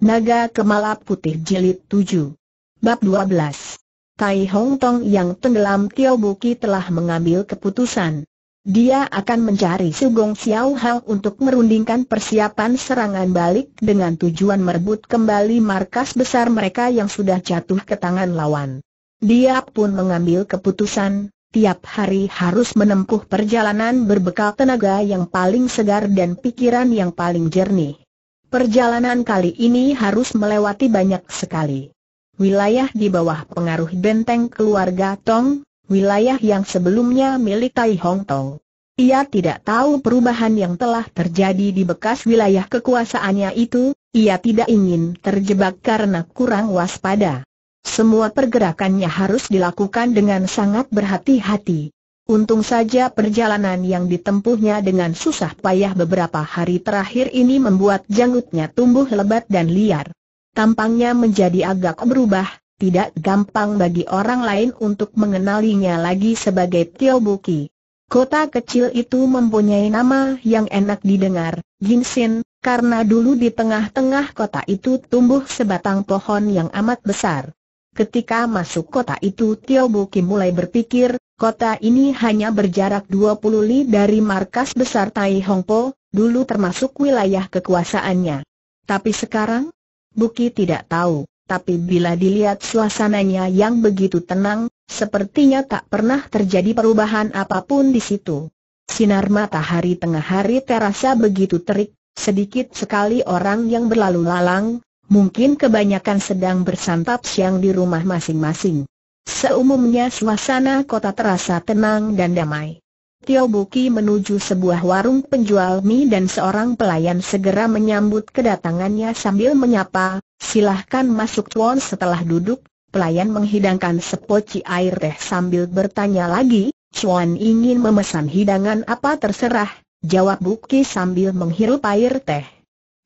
Naga Kemala Putih Jilid 7 Bab 12 Tai Hong Tong yang tenggelam Tio Buki telah mengambil keputusan. Dia akan mencari Sugong Xiao Hao untuk merundingkan persiapan serangan balik dengan tujuan merebut kembali markas besar mereka yang sudah jatuh ke tangan lawan. Dia pun mengambil keputusan, tiap hari harus menempuh perjalanan berbekal tenaga yang paling segar dan pikiran yang paling jernih. Perjalanan kali ini harus melewati banyak sekali wilayah di bawah pengaruh benteng keluarga Tong, wilayah yang sebelumnya milik Tai Hong Tong. Ia tidak tahu perubahan yang telah terjadi di bekas wilayah kekuasaannya itu, ia tidak ingin terjebak karena kurang waspada. Semua pergerakannya harus dilakukan dengan sangat berhati-hati. Untung saja perjalanan yang ditempuhnya dengan susah payah beberapa hari terakhir ini membuat janggutnya tumbuh lebat dan liar. Tampangnya menjadi agak berubah, tidak gampang bagi orang lain untuk mengenalinya lagi sebagai Tio Buki. Kota kecil itu mempunyai nama yang enak didengar, Ginsin, karena dulu di tengah-tengah kota itu tumbuh sebatang pohon yang amat besar. Ketika masuk kota itu Tio Buki mulai berpikir, Kota ini hanya berjarak 20 li dari markas besar Tai Hongpo, dulu termasuk wilayah kekuasaannya. Tapi sekarang? Buki tidak tahu, tapi bila dilihat suasananya yang begitu tenang, sepertinya tak pernah terjadi perubahan apapun di situ. Sinar matahari tengah hari terasa begitu terik, sedikit sekali orang yang berlalu lalang, mungkin kebanyakan sedang bersantap siang di rumah masing-masing. Seumumnya suasana kota terasa tenang dan damai. Tio Buki menuju sebuah warung penjual mie dan seorang pelayan segera menyambut kedatangannya sambil menyapa, silahkan masuk tuan setelah duduk, pelayan menghidangkan sepoci air teh sambil bertanya lagi, Chuan ingin memesan hidangan apa terserah, jawab Buki sambil menghirup air teh.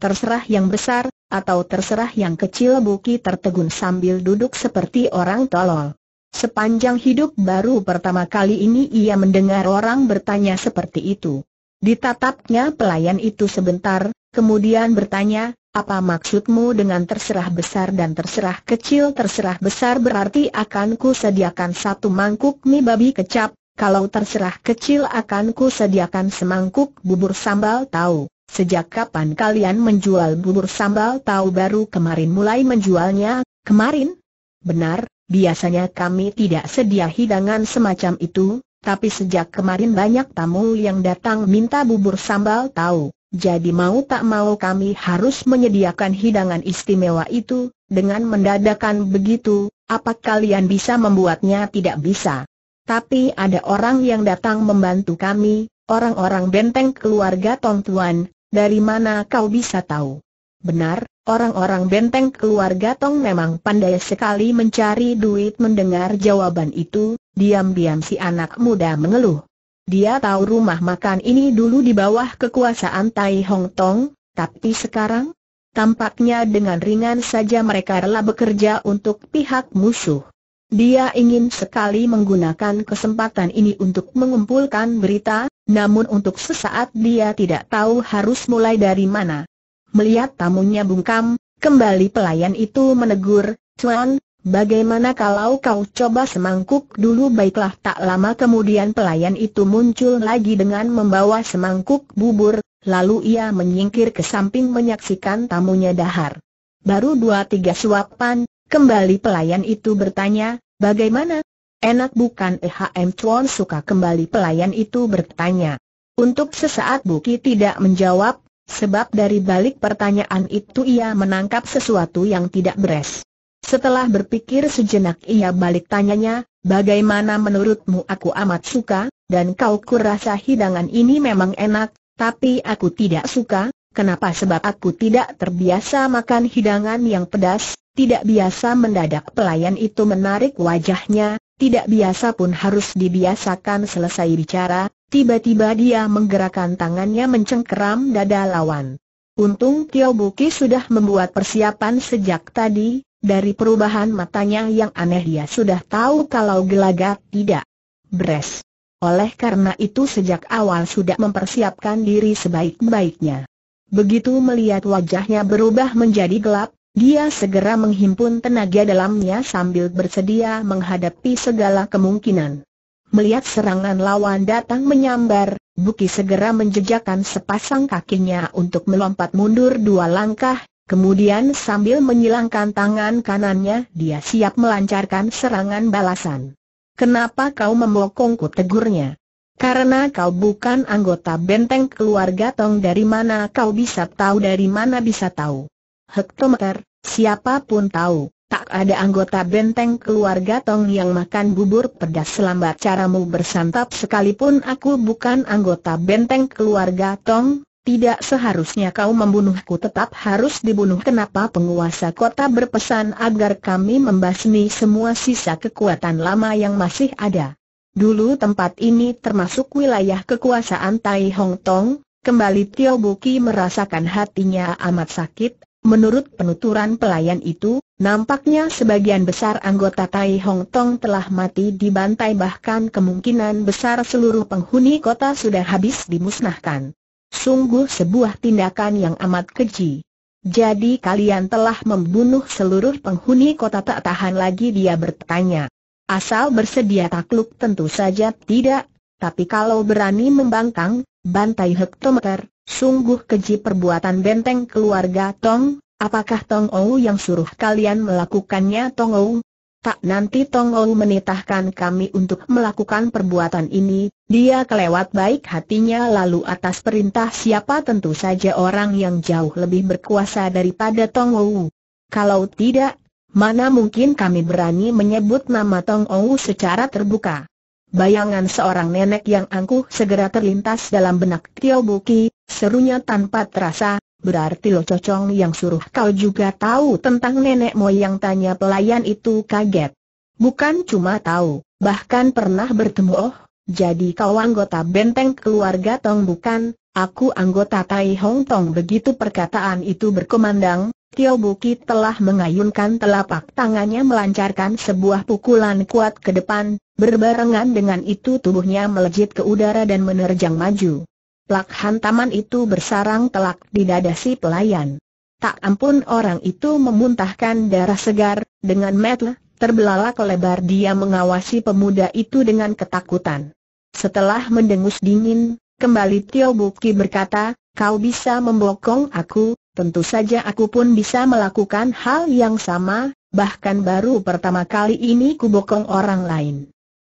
Terserah yang besar, atau terserah yang kecil Buki tertegun sambil duduk seperti orang tolol. Sepanjang hidup baru pertama kali ini ia mendengar orang bertanya seperti itu. Ditatapnya pelayan itu sebentar, kemudian bertanya, apa maksudmu dengan terserah besar dan terserah kecil? Terserah besar berarti akan ku sediakan satu mangkuk mie babi kecap, kalau terserah kecil akan ku sediakan semangkuk bubur sambal tahu. Sejak kapan kalian menjual bubur sambal tahu baru kemarin mulai menjualnya? Kemarin? Benar, Biasanya kami tidak sedia hidangan semacam itu, tapi sejak kemarin banyak tamu yang datang minta bubur sambal tahu. Jadi mau tak mau kami harus menyediakan hidangan istimewa itu, dengan mendadakan begitu, apa kalian bisa membuatnya tidak bisa. Tapi ada orang yang datang membantu kami, orang-orang benteng keluarga Tong Tuan, dari mana kau bisa tahu? Benar, orang-orang benteng keluarga Tong memang pandai sekali mencari duit mendengar jawaban itu, diam-diam si anak muda mengeluh. Dia tahu rumah makan ini dulu di bawah kekuasaan Tai Hong Tong, tapi sekarang? Tampaknya dengan ringan saja mereka rela bekerja untuk pihak musuh. Dia ingin sekali menggunakan kesempatan ini untuk mengumpulkan berita, namun untuk sesaat dia tidak tahu harus mulai dari mana. Melihat tamunya bungkam, kembali pelayan itu menegur, Cuan, bagaimana kalau kau coba semangkuk dulu baiklah tak lama kemudian pelayan itu muncul lagi dengan membawa semangkuk bubur, lalu ia menyingkir ke samping menyaksikan tamunya dahar. Baru dua tiga suapan, kembali pelayan itu bertanya, bagaimana? Enak bukan EHM Cuan suka kembali pelayan itu bertanya. Untuk sesaat Buki tidak menjawab, Sebab dari balik pertanyaan itu ia menangkap sesuatu yang tidak beres. Setelah berpikir sejenak ia balik tanyanya, bagaimana menurutmu aku amat suka, dan kau kurasa hidangan ini memang enak, tapi aku tidak suka, kenapa sebab aku tidak terbiasa makan hidangan yang pedas, tidak biasa mendadak pelayan itu menarik wajahnya, tidak biasa pun harus dibiasakan selesai bicara, tiba-tiba dia menggerakkan tangannya mencengkeram dada lawan. Untung Tio Buki sudah membuat persiapan sejak tadi, dari perubahan matanya yang aneh dia sudah tahu kalau gelagat tidak beres. Oleh karena itu sejak awal sudah mempersiapkan diri sebaik-baiknya. Begitu melihat wajahnya berubah menjadi gelap, dia segera menghimpun tenaga dalamnya sambil bersedia menghadapi segala kemungkinan. Melihat serangan lawan datang menyambar, Buki segera menjejakkan sepasang kakinya untuk melompat mundur dua langkah, kemudian sambil menyilangkan tangan kanannya dia siap melancarkan serangan balasan. Kenapa kau membokongku tegurnya? Karena kau bukan anggota benteng keluarga Tong dari mana kau bisa tahu dari mana bisa tahu hektometer, siapapun tahu, tak ada anggota benteng keluarga Tong yang makan bubur pedas selambat caramu bersantap sekalipun aku bukan anggota benteng keluarga Tong, tidak seharusnya kau membunuhku tetap harus dibunuh kenapa penguasa kota berpesan agar kami membasmi semua sisa kekuatan lama yang masih ada. Dulu tempat ini termasuk wilayah kekuasaan Tai Hong Tong, kembali Tio Buki merasakan hatinya amat sakit Menurut penuturan pelayan itu, nampaknya sebagian besar anggota Tai Hong Tong telah mati di bantai, bahkan kemungkinan besar seluruh penghuni kota sudah habis dimusnahkan. Sungguh sebuah tindakan yang amat keji. Jadi kalian telah membunuh seluruh penghuni kota tak tahan lagi dia bertanya. Asal bersedia takluk tentu saja tidak, tapi kalau berani membangkang, bantai hektometer, Sungguh keji perbuatan benteng keluarga Tong, apakah Tong Ou yang suruh kalian melakukannya Tong Ou? Tak nanti Tong Ou menitahkan kami untuk melakukan perbuatan ini, dia kelewat baik hatinya lalu atas perintah siapa tentu saja orang yang jauh lebih berkuasa daripada Tong Ou. Kalau tidak, mana mungkin kami berani menyebut nama Tong Ou secara terbuka. Bayangan seorang nenek yang angkuh segera terlintas dalam benak Tio Buki, serunya tanpa terasa, berarti lo cocong yang suruh kau juga tahu tentang nenek moyang tanya pelayan itu kaget. Bukan cuma tahu, bahkan pernah bertemu oh, jadi kau anggota benteng keluarga Tong bukan, aku anggota Tai Hong Tong begitu perkataan itu berkomandang, Tio Buki telah mengayunkan telapak tangannya melancarkan sebuah pukulan kuat ke depan, Berbarengan dengan itu tubuhnya melejit ke udara dan menerjang maju. Plak hantaman itu bersarang telak di dada si pelayan. Tak ampun orang itu memuntahkan darah segar, dengan metel, terbelalak lebar dia mengawasi pemuda itu dengan ketakutan. Setelah mendengus dingin, kembali Tio Buki berkata, kau bisa membokong aku, tentu saja aku pun bisa melakukan hal yang sama, bahkan baru pertama kali ini kubokong orang lain.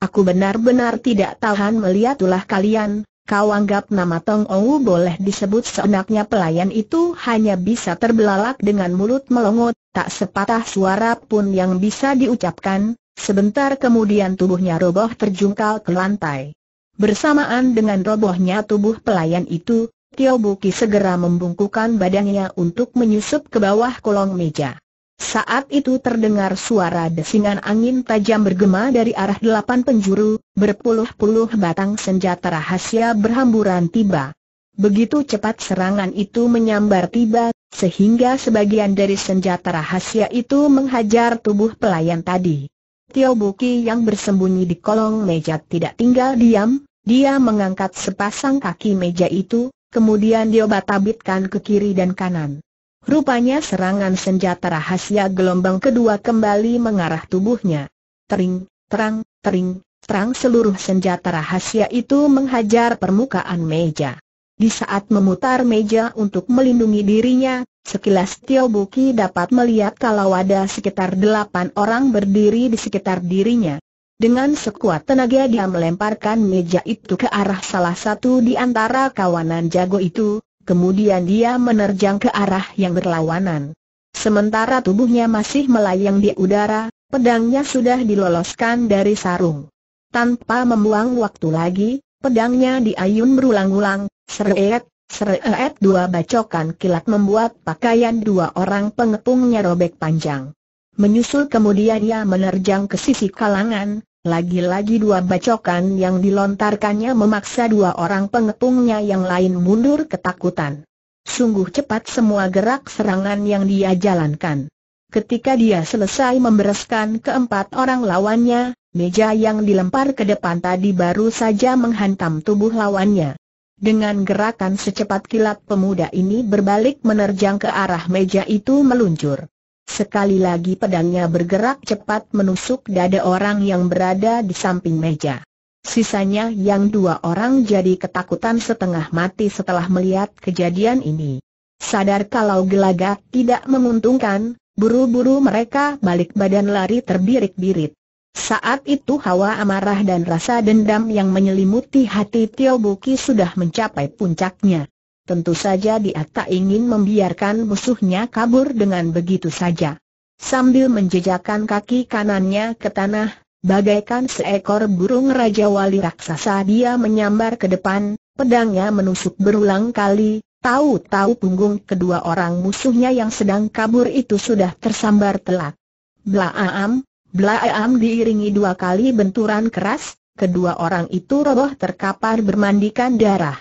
Aku benar-benar tidak tahan melihat ulah kalian, kau anggap nama Tong Ou boleh disebut seenaknya pelayan itu hanya bisa terbelalak dengan mulut melongot, tak sepatah suara pun yang bisa diucapkan, sebentar kemudian tubuhnya roboh terjungkal ke lantai. Bersamaan dengan robohnya tubuh pelayan itu, Tio Buki segera membungkukan badannya untuk menyusup ke bawah kolong meja. Saat itu terdengar suara desingan angin tajam bergema dari arah delapan penjuru, berpuluh-puluh batang senjata rahasia berhamburan tiba. Begitu cepat serangan itu menyambar tiba, sehingga sebagian dari senjata rahasia itu menghajar tubuh pelayan tadi. Tio Buki yang bersembunyi di kolong meja tidak tinggal diam, dia mengangkat sepasang kaki meja itu, kemudian dia batabitkan ke kiri dan kanan. Rupanya serangan senjata rahasia gelombang kedua kembali mengarah tubuhnya. Tering, terang, tering, terang seluruh senjata rahasia itu menghajar permukaan meja. Di saat memutar meja untuk melindungi dirinya, sekilas Tio Buki dapat melihat kalau ada sekitar delapan orang berdiri di sekitar dirinya. Dengan sekuat tenaga dia melemparkan meja itu ke arah salah satu di antara kawanan jago itu, kemudian dia menerjang ke arah yang berlawanan. Sementara tubuhnya masih melayang di udara, pedangnya sudah diloloskan dari sarung. Tanpa membuang waktu lagi, pedangnya diayun berulang-ulang, seret, seret dua bacokan kilat membuat pakaian dua orang pengepungnya robek panjang. Menyusul kemudian ia menerjang ke sisi kalangan, lagi-lagi dua bacokan yang dilontarkannya memaksa dua orang pengepungnya yang lain mundur ketakutan. Sungguh cepat semua gerak serangan yang dia jalankan. Ketika dia selesai membereskan keempat orang lawannya, meja yang dilempar ke depan tadi baru saja menghantam tubuh lawannya. Dengan gerakan secepat kilat pemuda ini berbalik menerjang ke arah meja itu meluncur. Sekali lagi pedangnya bergerak cepat menusuk dada orang yang berada di samping meja. Sisanya yang dua orang jadi ketakutan setengah mati setelah melihat kejadian ini. Sadar kalau gelagat tidak menguntungkan, buru-buru mereka balik badan lari terbirik-birit. Saat itu hawa amarah dan rasa dendam yang menyelimuti hati Tio Buki sudah mencapai puncaknya. Tentu saja dia tak ingin membiarkan musuhnya kabur dengan begitu saja. Sambil menjejakkan kaki kanannya ke tanah, bagaikan seekor burung Raja Wali Raksasa dia menyambar ke depan, pedangnya menusuk berulang kali, tahu-tahu punggung kedua orang musuhnya yang sedang kabur itu sudah tersambar telak. Blaam, Blaam diiringi dua kali benturan keras, kedua orang itu roboh terkapar bermandikan darah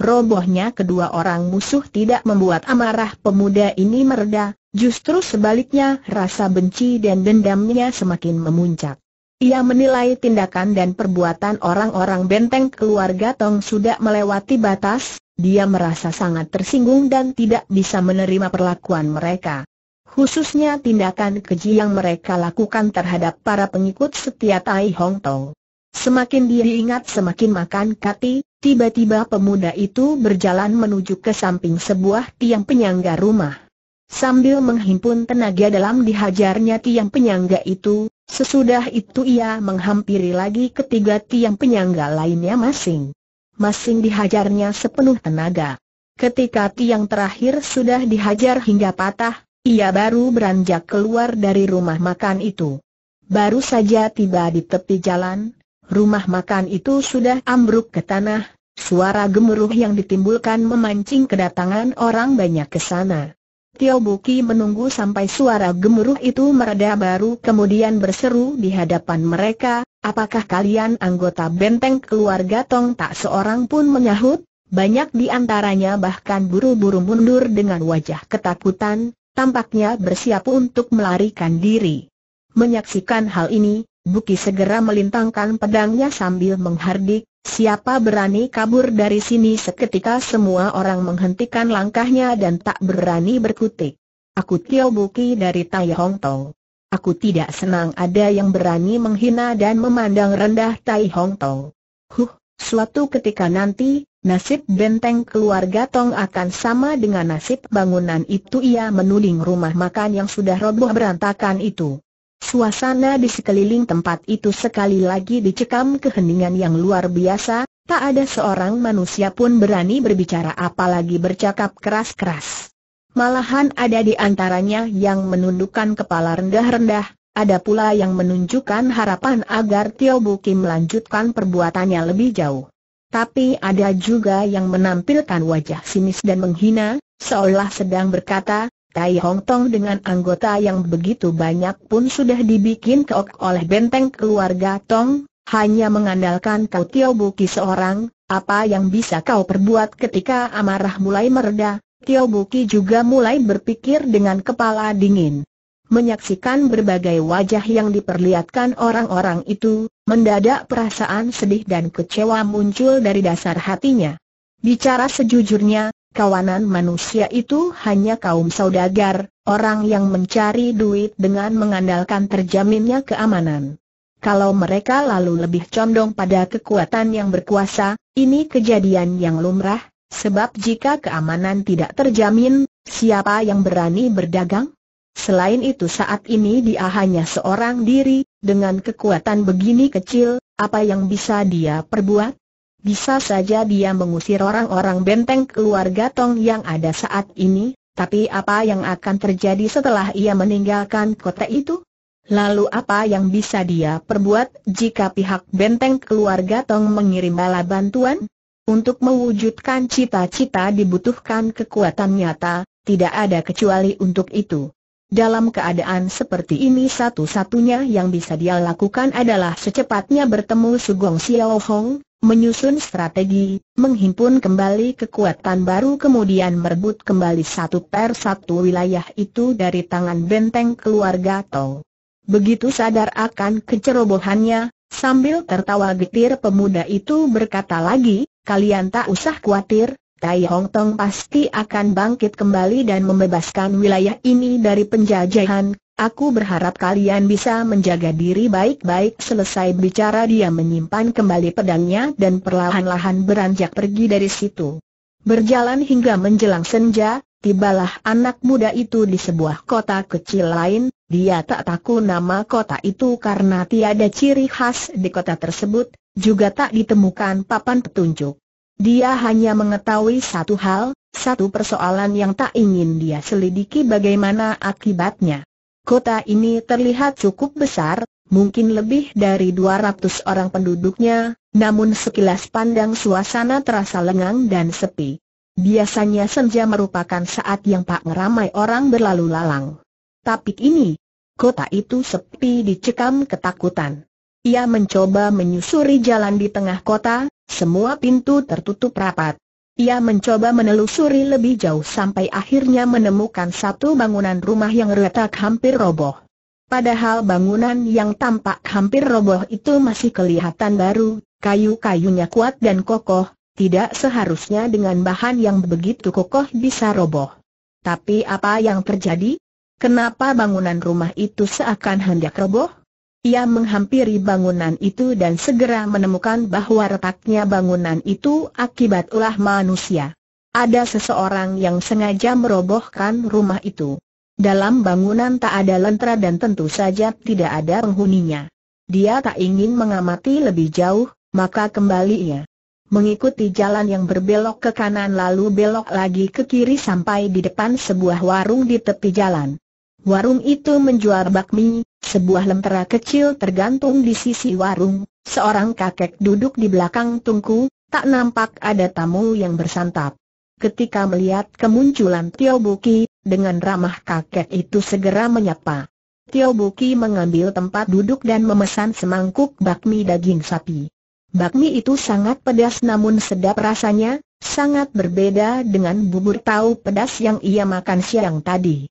robohnya kedua orang musuh tidak membuat amarah pemuda ini mereda, justru sebaliknya rasa benci dan dendamnya semakin memuncak. Ia menilai tindakan dan perbuatan orang-orang benteng keluarga Tong sudah melewati batas, dia merasa sangat tersinggung dan tidak bisa menerima perlakuan mereka. Khususnya tindakan keji yang mereka lakukan terhadap para pengikut setia Tai Hong Tong. Semakin dia ingat semakin makan kati, Tiba-tiba pemuda itu berjalan menuju ke samping sebuah tiang penyangga rumah. Sambil menghimpun tenaga dalam dihajarnya tiang penyangga itu, sesudah itu ia menghampiri lagi ketiga tiang penyangga lainnya masing. Masing dihajarnya sepenuh tenaga. Ketika tiang terakhir sudah dihajar hingga patah, ia baru beranjak keluar dari rumah makan itu. Baru saja tiba di tepi jalan, Rumah makan itu sudah ambruk ke tanah, suara gemuruh yang ditimbulkan memancing kedatangan orang banyak ke sana. Tio Buki menunggu sampai suara gemuruh itu mereda baru kemudian berseru di hadapan mereka, apakah kalian anggota benteng keluarga Tong tak seorang pun menyahut? Banyak di antaranya bahkan buru-buru mundur dengan wajah ketakutan, tampaknya bersiap untuk melarikan diri. Menyaksikan hal ini, Buki segera melintangkan pedangnya sambil menghardik, siapa berani kabur dari sini seketika semua orang menghentikan langkahnya dan tak berani berkutik. Aku Tio Buki dari Tai Hong Tong. Aku tidak senang ada yang berani menghina dan memandang rendah Tai Hong Tong. Huh, suatu ketika nanti, nasib benteng keluarga Tong akan sama dengan nasib bangunan itu ia menuding rumah makan yang sudah roboh berantakan itu. Suasana di sekeliling tempat itu sekali lagi dicekam keheningan yang luar biasa, tak ada seorang manusia pun berani berbicara apalagi bercakap keras-keras. Malahan ada di antaranya yang menundukkan kepala rendah-rendah, ada pula yang menunjukkan harapan agar Tio Buki melanjutkan perbuatannya lebih jauh. Tapi ada juga yang menampilkan wajah sinis dan menghina, seolah sedang berkata, Tai Hong Tong dengan anggota yang begitu banyak pun sudah dibikin keok oleh benteng keluarga Tong, hanya mengandalkan kau Tio Buki seorang, apa yang bisa kau perbuat ketika amarah mulai mereda, Tio Buki juga mulai berpikir dengan kepala dingin. Menyaksikan berbagai wajah yang diperlihatkan orang-orang itu, mendadak perasaan sedih dan kecewa muncul dari dasar hatinya. Bicara sejujurnya, kawanan manusia itu hanya kaum saudagar, orang yang mencari duit dengan mengandalkan terjaminnya keamanan. Kalau mereka lalu lebih condong pada kekuatan yang berkuasa, ini kejadian yang lumrah, sebab jika keamanan tidak terjamin, siapa yang berani berdagang? Selain itu saat ini dia hanya seorang diri, dengan kekuatan begini kecil, apa yang bisa dia perbuat? Bisa saja dia mengusir orang-orang benteng keluarga Tong yang ada saat ini, tapi apa yang akan terjadi setelah ia meninggalkan kota itu? Lalu apa yang bisa dia perbuat jika pihak benteng keluarga Tong mengirim bala bantuan? Untuk mewujudkan cita-cita dibutuhkan kekuatan nyata, tidak ada kecuali untuk itu. Dalam keadaan seperti ini satu-satunya yang bisa dia lakukan adalah secepatnya bertemu Sugong Xiao Hong, menyusun strategi, menghimpun kembali kekuatan baru kemudian merebut kembali satu per satu wilayah itu dari tangan benteng keluarga Tong. Begitu sadar akan kecerobohannya, sambil tertawa getir pemuda itu berkata lagi, kalian tak usah khawatir, Tai Hong Tong pasti akan bangkit kembali dan membebaskan wilayah ini dari penjajahan, Aku berharap kalian bisa menjaga diri baik-baik Selesai bicara dia menyimpan kembali pedangnya dan perlahan-lahan beranjak pergi dari situ Berjalan hingga menjelang senja, tibalah anak muda itu di sebuah kota kecil lain Dia tak tahu nama kota itu karena tiada ciri khas di kota tersebut Juga tak ditemukan papan petunjuk Dia hanya mengetahui satu hal, satu persoalan yang tak ingin dia selidiki bagaimana akibatnya Kota ini terlihat cukup besar, mungkin lebih dari 200 orang penduduknya, namun sekilas pandang suasana terasa lengang dan sepi. Biasanya senja merupakan saat yang tak ramai orang berlalu lalang. Tapi ini, kota itu sepi dicekam ketakutan. Ia mencoba menyusuri jalan di tengah kota, semua pintu tertutup rapat. Ia mencoba menelusuri lebih jauh sampai akhirnya menemukan satu bangunan rumah yang retak hampir roboh. Padahal bangunan yang tampak hampir roboh itu masih kelihatan baru, kayu-kayunya kuat dan kokoh, tidak seharusnya dengan bahan yang begitu kokoh bisa roboh. Tapi apa yang terjadi? Kenapa bangunan rumah itu seakan hendak roboh? Ia menghampiri bangunan itu dan segera menemukan bahwa retaknya bangunan itu akibat ulah manusia. Ada seseorang yang sengaja merobohkan rumah itu. Dalam bangunan tak ada lentera dan tentu saja tidak ada penghuninya. Dia tak ingin mengamati lebih jauh, maka kembali ia mengikuti jalan yang berbelok ke kanan lalu belok lagi ke kiri sampai di depan sebuah warung di tepi jalan. Warung itu menjual bakmi, sebuah lentera kecil tergantung di sisi warung, seorang kakek duduk di belakang tungku, tak nampak ada tamu yang bersantap. Ketika melihat kemunculan Tio Buki, dengan ramah kakek itu segera menyapa. Tio Buki mengambil tempat duduk dan memesan semangkuk bakmi daging sapi. Bakmi itu sangat pedas namun sedap rasanya, sangat berbeda dengan bubur tahu pedas yang ia makan siang tadi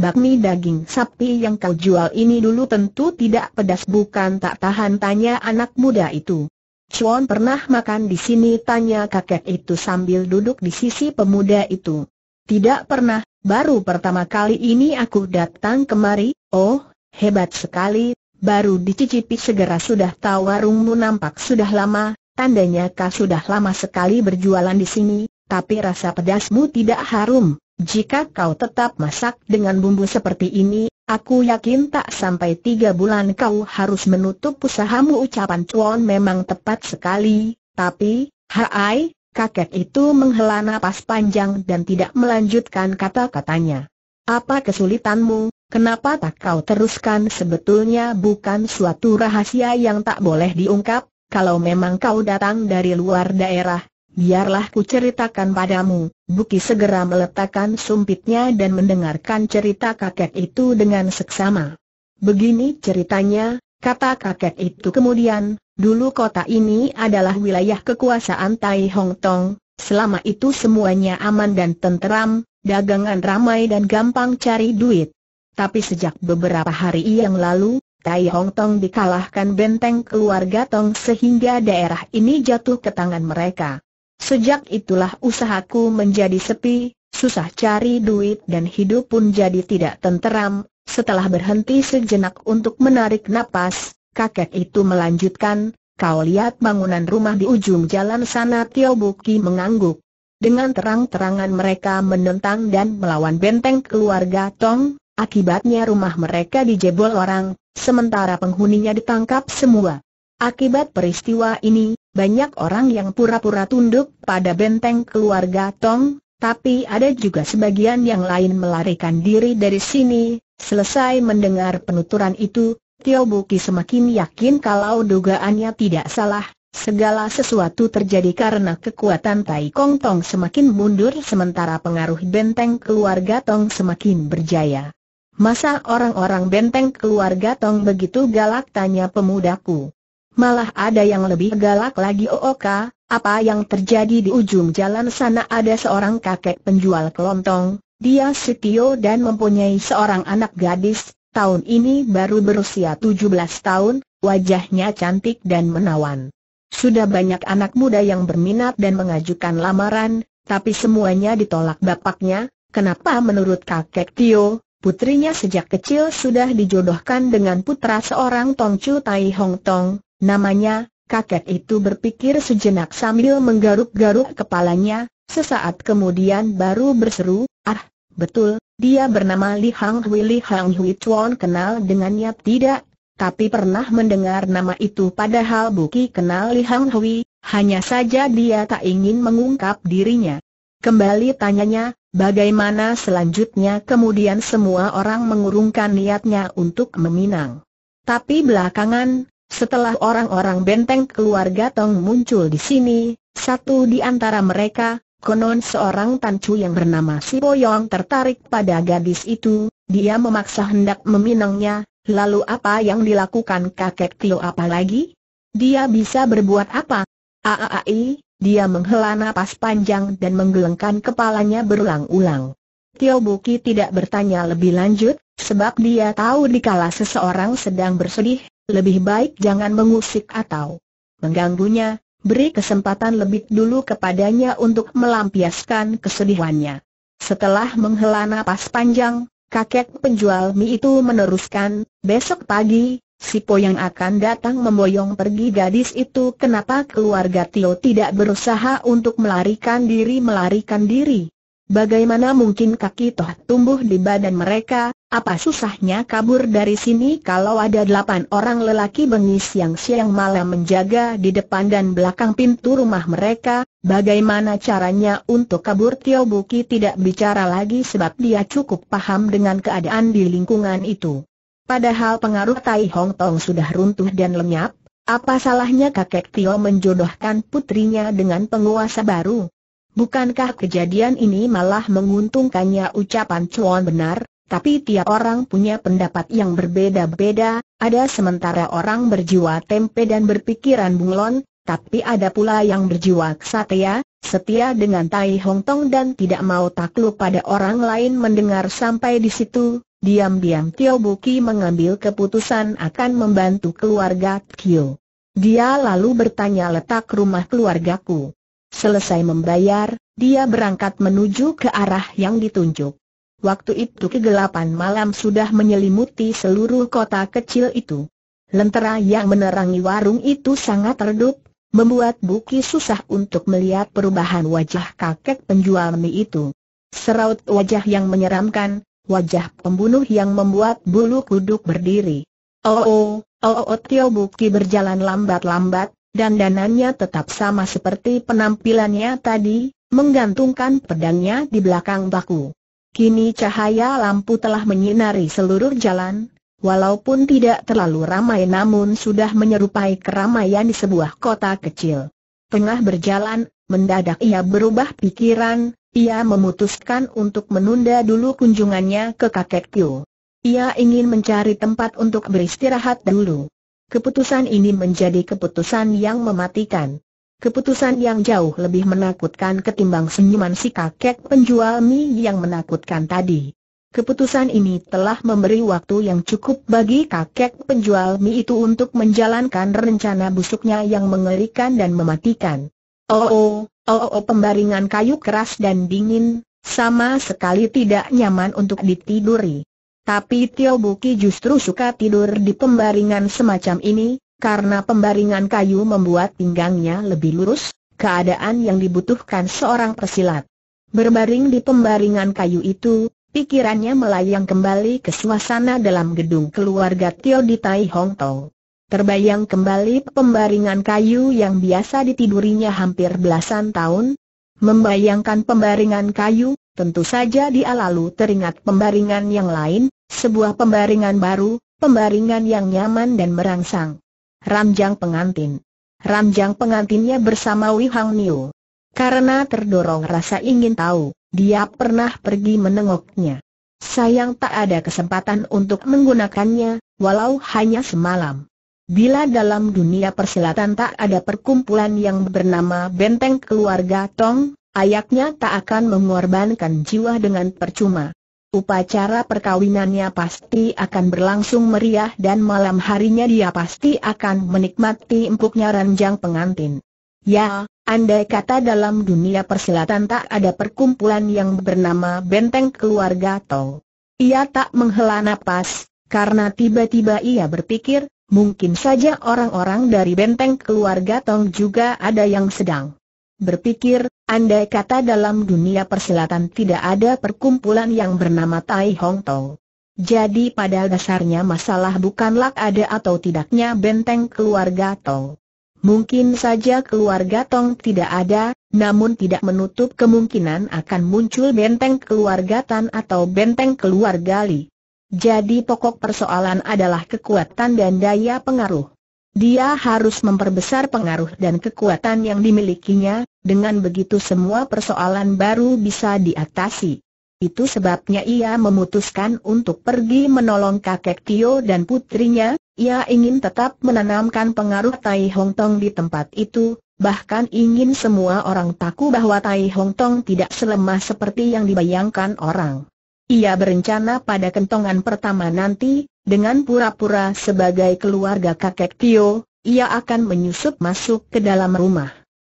bakmi daging sapi yang kau jual ini dulu tentu tidak pedas bukan tak tahan tanya anak muda itu. Chuan pernah makan di sini tanya kakek itu sambil duduk di sisi pemuda itu. Tidak pernah, baru pertama kali ini aku datang kemari, oh, hebat sekali, baru dicicipi segera sudah tahu warungmu nampak sudah lama, tandanya kau sudah lama sekali berjualan di sini, tapi rasa pedasmu tidak harum. Jika kau tetap masak dengan bumbu seperti ini, aku yakin tak sampai tiga bulan kau harus menutup usahamu ucapan Chuan memang tepat sekali, tapi, hai, kakek itu menghela napas panjang dan tidak melanjutkan kata-katanya. Apa kesulitanmu, kenapa tak kau teruskan sebetulnya bukan suatu rahasia yang tak boleh diungkap, kalau memang kau datang dari luar daerah, Biarlah ku ceritakan padamu, Buki segera meletakkan sumpitnya dan mendengarkan cerita kakek itu dengan seksama. Begini ceritanya, kata kakek itu kemudian, dulu kota ini adalah wilayah kekuasaan Tai Hong Tong, selama itu semuanya aman dan tenteram, dagangan ramai dan gampang cari duit. Tapi sejak beberapa hari yang lalu, Tai Hong Tong dikalahkan benteng keluarga Tong sehingga daerah ini jatuh ke tangan mereka. Sejak itulah usahaku menjadi sepi, susah cari duit dan hidup pun jadi tidak tenteram. Setelah berhenti sejenak untuk menarik napas, kakek itu melanjutkan, kau lihat bangunan rumah di ujung jalan sana Tio Buki mengangguk. Dengan terang-terangan mereka menentang dan melawan benteng keluarga Tong, akibatnya rumah mereka dijebol orang, sementara penghuninya ditangkap semua. Akibat peristiwa ini, banyak orang yang pura-pura tunduk pada benteng keluarga Tong, tapi ada juga sebagian yang lain melarikan diri dari sini. Selesai mendengar penuturan itu, Tio Buki semakin yakin kalau dugaannya tidak salah. Segala sesuatu terjadi karena kekuatan Tai Kong Tong semakin mundur sementara pengaruh benteng keluarga Tong semakin berjaya. Masa orang-orang benteng keluarga Tong begitu galak tanya pemudaku. Malah ada yang lebih galak lagi Ooka, oh, oh, apa yang terjadi di ujung jalan sana ada seorang kakek penjual kelontong, dia setio dan mempunyai seorang anak gadis, tahun ini baru berusia 17 tahun, wajahnya cantik dan menawan. Sudah banyak anak muda yang berminat dan mengajukan lamaran, tapi semuanya ditolak bapaknya, kenapa menurut kakek Tio, putrinya sejak kecil sudah dijodohkan dengan putra seorang Tongcu Tai Hong Tong, Namanya, kakek itu berpikir sejenak sambil menggaruk-garuk kepalanya, sesaat kemudian baru berseru, ah, betul, dia bernama Li Hang Hui Li Hang Hui Chuan kenal dengannya tidak, tapi pernah mendengar nama itu padahal Buki kenal Li Hang Hui, hanya saja dia tak ingin mengungkap dirinya. Kembali tanyanya, bagaimana selanjutnya kemudian semua orang mengurungkan niatnya untuk meminang. Tapi belakangan, setelah orang-orang benteng keluarga Tong muncul di sini, satu di antara mereka, konon seorang tancu yang bernama Si Boyong tertarik pada gadis itu, dia memaksa hendak meminangnya, lalu apa yang dilakukan kakek Tio apa lagi? Dia bisa berbuat apa? Aaai, dia menghela napas panjang dan menggelengkan kepalanya berulang-ulang. Tio Buki tidak bertanya lebih lanjut, sebab dia tahu dikala seseorang sedang bersedih, lebih baik jangan mengusik atau mengganggunya, beri kesempatan lebih dulu kepadanya untuk melampiaskan kesedihannya. Setelah menghela napas panjang, kakek penjual mie itu meneruskan, besok pagi, si po yang akan datang memboyong pergi gadis itu kenapa keluarga Tio tidak berusaha untuk melarikan diri melarikan diri. Bagaimana mungkin kaki toh tumbuh di badan mereka, apa susahnya kabur dari sini kalau ada delapan orang lelaki bengis yang siang malam menjaga di depan dan belakang pintu rumah mereka, bagaimana caranya untuk kabur Tio Buki tidak bicara lagi sebab dia cukup paham dengan keadaan di lingkungan itu. Padahal pengaruh Tai Hong Tong sudah runtuh dan lenyap, apa salahnya kakek Tio menjodohkan putrinya dengan penguasa baru? Bukankah kejadian ini malah menguntungkannya ucapan Chuan benar, tapi tiap orang punya pendapat yang berbeda-beda, ada sementara orang berjiwa tempe dan berpikiran bunglon, tapi ada pula yang berjiwa kesatria, setia dengan Tai Hong Tong dan tidak mau takluk pada orang lain mendengar sampai di situ, diam-diam Tio Buki mengambil keputusan akan membantu keluarga Tio. Dia lalu bertanya letak rumah keluargaku. Selesai membayar, dia berangkat menuju ke arah yang ditunjuk. Waktu itu kegelapan malam sudah menyelimuti seluruh kota kecil itu. Lentera yang menerangi warung itu sangat redup, membuat Buki susah untuk melihat perubahan wajah kakek penjual mie itu. Seraut wajah yang menyeramkan, wajah pembunuh yang membuat bulu kuduk berdiri. Oh oh, oh, oh Tio Buki berjalan lambat-lambat, dan dananya tetap sama seperti penampilannya tadi, menggantungkan pedangnya di belakang baku. Kini cahaya lampu telah menyinari seluruh jalan, walaupun tidak terlalu ramai namun sudah menyerupai keramaian di sebuah kota kecil. Tengah berjalan, mendadak ia berubah pikiran, ia memutuskan untuk menunda dulu kunjungannya ke kakek Kyu. Ia ingin mencari tempat untuk beristirahat dulu. Keputusan ini menjadi keputusan yang mematikan. Keputusan yang jauh lebih menakutkan ketimbang senyuman si kakek penjual mie yang menakutkan tadi. Keputusan ini telah memberi waktu yang cukup bagi kakek penjual mie itu untuk menjalankan rencana busuknya yang mengerikan dan mematikan. Oh, oh, oh, oh, oh pembaringan kayu keras dan dingin, sama sekali tidak nyaman untuk ditiduri. Tapi Tio Buki justru suka tidur di pembaringan semacam ini, karena pembaringan kayu membuat pinggangnya lebih lurus, keadaan yang dibutuhkan seorang pesilat. Berbaring di pembaringan kayu itu, pikirannya melayang kembali ke suasana dalam gedung keluarga Tio di Tai Hong Tong. Terbayang kembali pembaringan kayu yang biasa ditidurinya hampir belasan tahun. Membayangkan pembaringan kayu, tentu saja dia lalu teringat pembaringan yang lain, sebuah pembaringan baru, pembaringan yang nyaman dan merangsang. Ramjang pengantin. Ramjang pengantinnya bersama Hang Niu. Karena terdorong rasa ingin tahu, dia pernah pergi menengoknya. Sayang tak ada kesempatan untuk menggunakannya, walau hanya semalam. Bila dalam dunia persilatan tak ada perkumpulan yang bernama Benteng Keluarga Tong, ayaknya tak akan mengorbankan jiwa dengan percuma. Upacara perkawinannya pasti akan berlangsung meriah dan malam harinya dia pasti akan menikmati empuknya ranjang pengantin. Ya, andai kata dalam dunia persilatan tak ada perkumpulan yang bernama Benteng Keluarga Tong. Ia tak menghela napas, karena tiba-tiba ia berpikir, mungkin saja orang-orang dari Benteng Keluarga Tong juga ada yang sedang berpikir, andai kata dalam dunia perselatan tidak ada perkumpulan yang bernama Tai Hong Tong. Jadi pada dasarnya masalah bukanlah ada atau tidaknya benteng keluarga Tong. Mungkin saja keluarga Tong tidak ada, namun tidak menutup kemungkinan akan muncul benteng keluarga Tan atau benteng keluarga Li. Jadi pokok persoalan adalah kekuatan dan daya pengaruh. Dia harus memperbesar pengaruh dan kekuatan yang dimilikinya, dengan begitu semua persoalan baru bisa diatasi. Itu sebabnya ia memutuskan untuk pergi menolong kakek Tio dan putrinya, ia ingin tetap menanamkan pengaruh Tai Hong Tong di tempat itu, bahkan ingin semua orang tahu bahwa Tai Hong Tong tidak selemah seperti yang dibayangkan orang. Ia berencana pada kentongan pertama nanti, dengan pura-pura sebagai keluarga kakek Tio, ia akan menyusup masuk ke dalam rumah.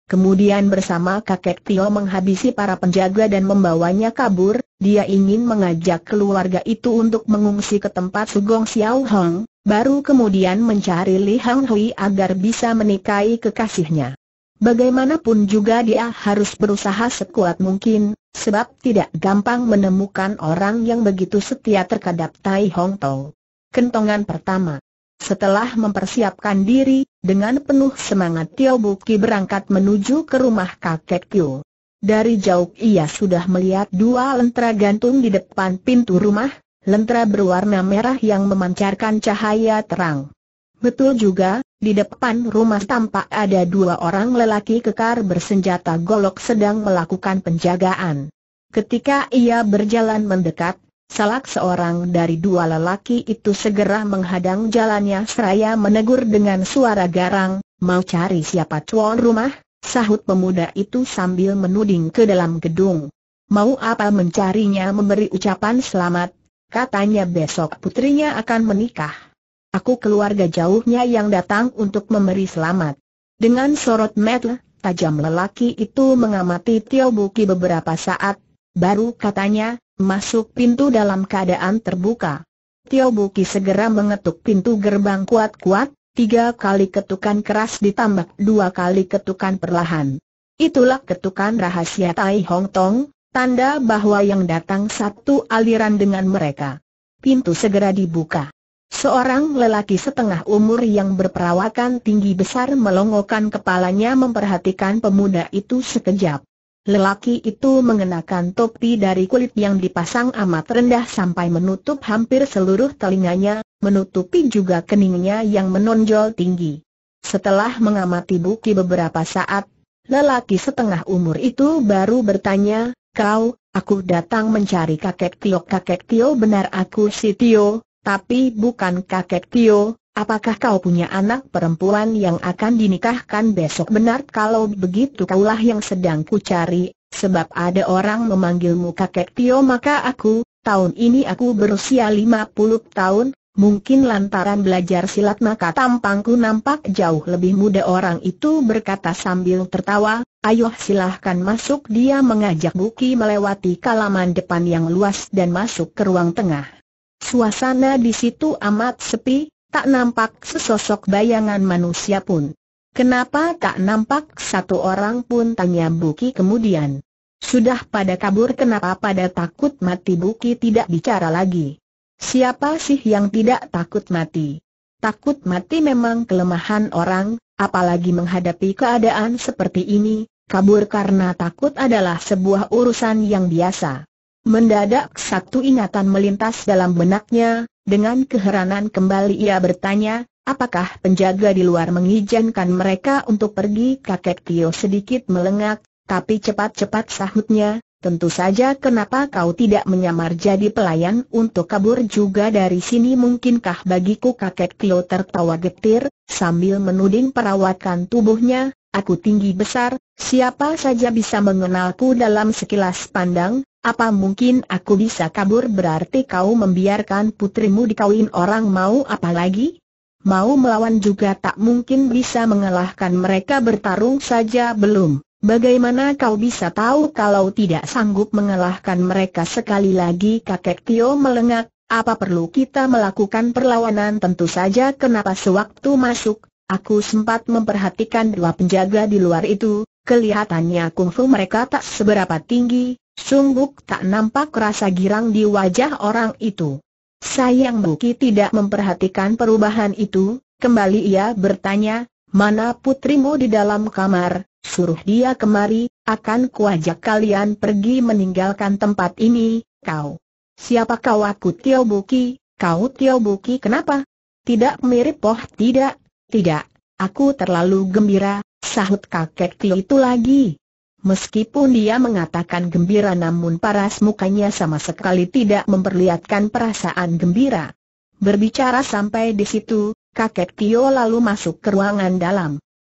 Kemudian bersama kakek Tio menghabisi para penjaga dan membawanya kabur, dia ingin mengajak keluarga itu untuk mengungsi ke tempat Sugong Xiao Hong, baru kemudian mencari Li Hang Hui agar bisa menikahi kekasihnya. Bagaimanapun juga dia harus berusaha sekuat mungkin, sebab tidak gampang menemukan orang yang begitu setia terhadap Tai Hong Tong kentongan pertama. Setelah mempersiapkan diri, dengan penuh semangat Tio Buki berangkat menuju ke rumah kakek Tio. Dari jauh ia sudah melihat dua lentera gantung di depan pintu rumah, lentera berwarna merah yang memancarkan cahaya terang. Betul juga, di depan rumah tampak ada dua orang lelaki kekar bersenjata golok sedang melakukan penjagaan. Ketika ia berjalan mendekat, Salak seorang dari dua lelaki itu segera menghadang jalannya seraya menegur dengan suara garang, mau cari siapa tuan rumah? Sahut pemuda itu sambil menuding ke dalam gedung. Mau apa mencarinya memberi ucapan selamat, katanya besok putrinya akan menikah. Aku keluarga jauhnya yang datang untuk memberi selamat. Dengan sorot mata tajam lelaki itu mengamati Tio Buki beberapa saat, baru katanya, Masuk pintu dalam keadaan terbuka. Tio Buki segera mengetuk pintu gerbang kuat-kuat, tiga kali ketukan keras ditambah dua kali ketukan perlahan. Itulah ketukan rahasia Tai Hong Tong, tanda bahwa yang datang satu aliran dengan mereka. Pintu segera dibuka. Seorang lelaki setengah umur yang berperawakan tinggi besar melongokkan kepalanya memperhatikan pemuda itu sekejap. Lelaki itu mengenakan topi dari kulit yang dipasang amat rendah sampai menutup hampir seluruh telinganya, menutupi juga keningnya yang menonjol tinggi. Setelah mengamati Buki beberapa saat, lelaki setengah umur itu baru bertanya, Kau, aku datang mencari kakek Tio. Kakek Tio benar aku si Tio, tapi bukan kakek Tio, Apakah kau punya anak perempuan yang akan dinikahkan besok? Benar kalau begitu kaulah yang sedang ku cari. sebab ada orang memanggilmu kakek Tio maka aku, tahun ini aku berusia 50 tahun, mungkin lantaran belajar silat maka tampangku nampak jauh lebih muda orang itu berkata sambil tertawa, ayo silahkan masuk dia mengajak Buki melewati kalaman depan yang luas dan masuk ke ruang tengah. Suasana di situ amat sepi, tak nampak sesosok bayangan manusia pun. Kenapa tak nampak satu orang pun tanya Buki kemudian. Sudah pada kabur kenapa pada takut mati Buki tidak bicara lagi. Siapa sih yang tidak takut mati? Takut mati memang kelemahan orang, apalagi menghadapi keadaan seperti ini, kabur karena takut adalah sebuah urusan yang biasa. Mendadak satu ingatan melintas dalam benaknya, dengan keheranan kembali ia bertanya, apakah penjaga di luar mengizinkan mereka untuk pergi kakek Tio sedikit melengak, tapi cepat-cepat sahutnya, tentu saja kenapa kau tidak menyamar jadi pelayan untuk kabur juga dari sini mungkinkah bagiku kakek Tio tertawa getir, sambil menuding perawatkan tubuhnya, aku tinggi besar, siapa saja bisa mengenalku dalam sekilas pandang, apa mungkin aku bisa kabur berarti kau membiarkan putrimu dikawin orang mau apa lagi? Mau melawan juga tak mungkin bisa mengalahkan mereka bertarung saja belum. Bagaimana kau bisa tahu kalau tidak sanggup mengalahkan mereka sekali lagi kakek Tio melengak, apa perlu kita melakukan perlawanan tentu saja kenapa sewaktu masuk, aku sempat memperhatikan dua penjaga di luar itu, Kelihatannya kungfu mereka tak seberapa tinggi, sungguh tak nampak rasa girang di wajah orang itu. Sayang Buki tidak memperhatikan perubahan itu, kembali ia bertanya, mana putrimu di dalam kamar, suruh dia kemari, akan kuajak kalian pergi meninggalkan tempat ini, kau. Siapa kau aku Tio Buki, kau Tio Buki kenapa? Tidak mirip poh tidak, tidak, aku terlalu gembira, Sahut kakek Tio itu lagi. Meskipun dia mengatakan gembira namun paras mukanya sama sekali tidak memperlihatkan perasaan gembira. Berbicara sampai di situ, kakek Tio lalu masuk ke ruangan dalam.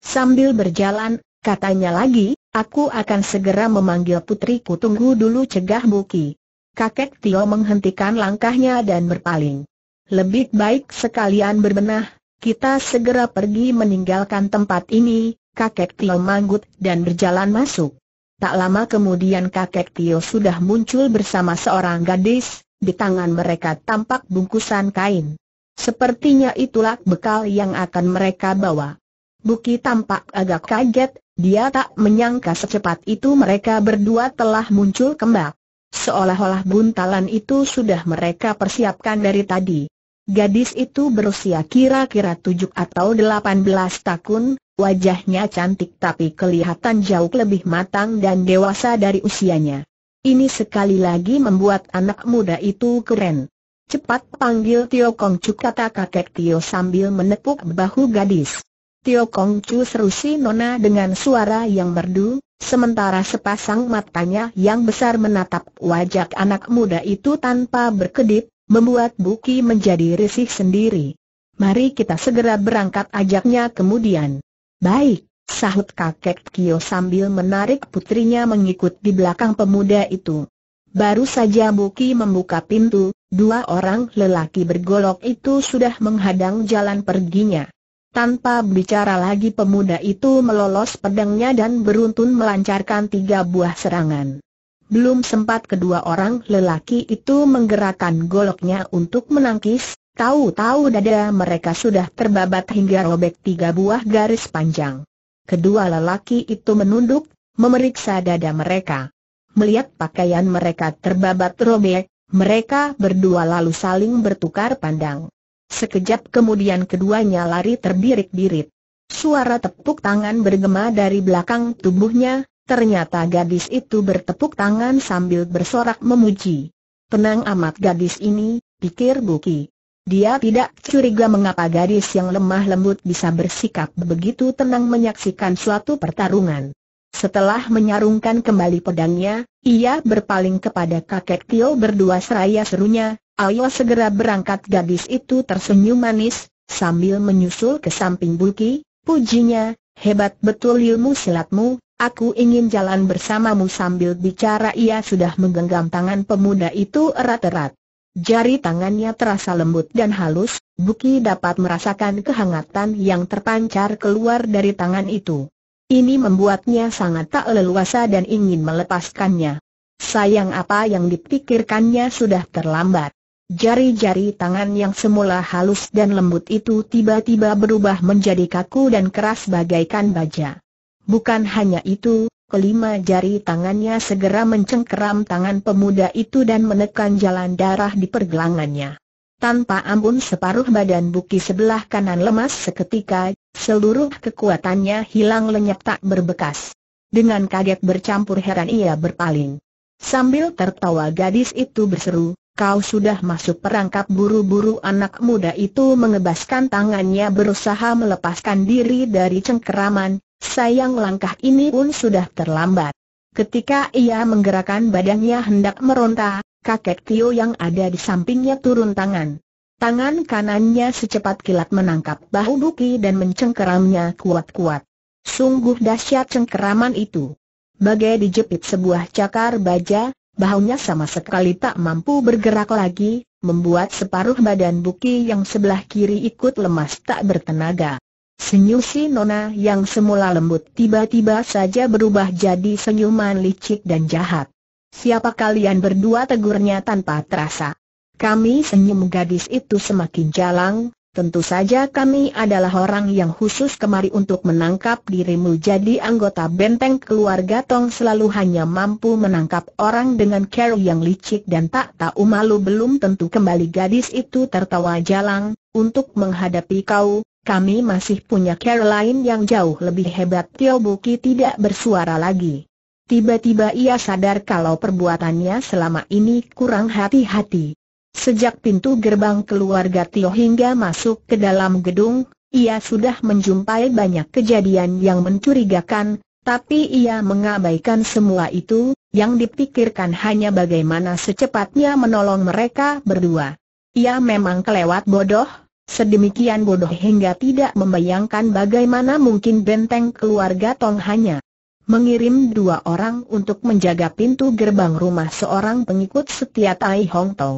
Sambil berjalan, katanya lagi, aku akan segera memanggil putriku tunggu dulu cegah Buki. Kakek Tio menghentikan langkahnya dan berpaling. Lebih baik sekalian berbenah, kita segera pergi meninggalkan tempat ini, kakek Tio manggut dan berjalan masuk. Tak lama kemudian kakek Tio sudah muncul bersama seorang gadis, di tangan mereka tampak bungkusan kain. Sepertinya itulah bekal yang akan mereka bawa. Buki tampak agak kaget, dia tak menyangka secepat itu mereka berdua telah muncul kembali. Seolah-olah buntalan itu sudah mereka persiapkan dari tadi. Gadis itu berusia kira-kira tujuh atau delapan belas tahun, Wajahnya cantik tapi kelihatan jauh lebih matang dan dewasa dari usianya. Ini sekali lagi membuat anak muda itu keren. Cepat panggil Tio Kong Chu kata kakek Tio sambil menepuk bahu gadis. Tio Kong Chu seru si Nona dengan suara yang merdu, sementara sepasang matanya yang besar menatap wajah anak muda itu tanpa berkedip, membuat Buki menjadi risih sendiri. Mari kita segera berangkat ajaknya kemudian. Baik, sahut kakek Kio sambil menarik putrinya mengikut di belakang pemuda itu. Baru saja Buki membuka pintu, dua orang lelaki bergolok itu sudah menghadang jalan perginya. Tanpa bicara lagi pemuda itu melolos pedangnya dan beruntun melancarkan tiga buah serangan. Belum sempat kedua orang lelaki itu menggerakkan goloknya untuk menangkis, Tahu-tahu dada mereka sudah terbabat hingga robek tiga buah garis panjang. Kedua lelaki itu menunduk, memeriksa dada mereka. Melihat pakaian mereka terbabat robek, mereka berdua lalu saling bertukar pandang. Sekejap kemudian keduanya lari terbirik-birit. Suara tepuk tangan bergema dari belakang tubuhnya, ternyata gadis itu bertepuk tangan sambil bersorak memuji. Tenang amat gadis ini, pikir Buki. Dia tidak curiga mengapa gadis yang lemah lembut bisa bersikap begitu tenang menyaksikan suatu pertarungan. Setelah menyarungkan kembali pedangnya, ia berpaling kepada kakek Tio berdua seraya serunya, ayo segera berangkat gadis itu tersenyum manis, sambil menyusul ke samping Bulki, pujinya, hebat betul ilmu silatmu, aku ingin jalan bersamamu sambil bicara ia sudah menggenggam tangan pemuda itu erat-erat. Jari tangannya terasa lembut dan halus, Buki dapat merasakan kehangatan yang terpancar keluar dari tangan itu. Ini membuatnya sangat tak leluasa dan ingin melepaskannya. Sayang apa yang dipikirkannya sudah terlambat. Jari-jari tangan yang semula halus dan lembut itu tiba-tiba berubah menjadi kaku dan keras bagaikan baja. Bukan hanya itu, Kelima jari tangannya segera mencengkeram tangan pemuda itu dan menekan jalan darah di pergelangannya. Tanpa ampun separuh badan Buki sebelah kanan lemas seketika, seluruh kekuatannya hilang lenyap tak berbekas. Dengan kaget bercampur heran ia berpaling. Sambil tertawa gadis itu berseru, kau sudah masuk perangkap buru-buru anak muda itu mengebaskan tangannya berusaha melepaskan diri dari cengkeraman, Sayang langkah ini pun sudah terlambat. Ketika ia menggerakkan badannya hendak meronta, kakek Tio yang ada di sampingnya turun tangan. Tangan kanannya secepat kilat menangkap bahu Buki dan mencengkeramnya kuat-kuat. Sungguh dahsyat cengkeraman itu. Bagai dijepit sebuah cakar baja, bahunya sama sekali tak mampu bergerak lagi, membuat separuh badan Buki yang sebelah kiri ikut lemas tak bertenaga. Senyum si Nona yang semula lembut tiba-tiba saja berubah jadi senyuman licik dan jahat. Siapa kalian berdua tegurnya tanpa terasa? Kami senyum gadis itu semakin jalang, tentu saja kami adalah orang yang khusus kemari untuk menangkap dirimu jadi anggota benteng keluarga Tong selalu hanya mampu menangkap orang dengan care yang licik dan tak tahu malu belum tentu kembali gadis itu tertawa jalang, untuk menghadapi kau, kami masih punya Caroline yang jauh lebih hebat Tio Buki tidak bersuara lagi. Tiba-tiba ia sadar kalau perbuatannya selama ini kurang hati-hati. Sejak pintu gerbang keluarga Tio hingga masuk ke dalam gedung, ia sudah menjumpai banyak kejadian yang mencurigakan, tapi ia mengabaikan semua itu, yang dipikirkan hanya bagaimana secepatnya menolong mereka berdua. Ia memang kelewat bodoh, Sedemikian bodoh hingga tidak membayangkan bagaimana mungkin benteng keluarga Tong hanya mengirim dua orang untuk menjaga pintu gerbang rumah seorang pengikut setia Tai Hong Tong.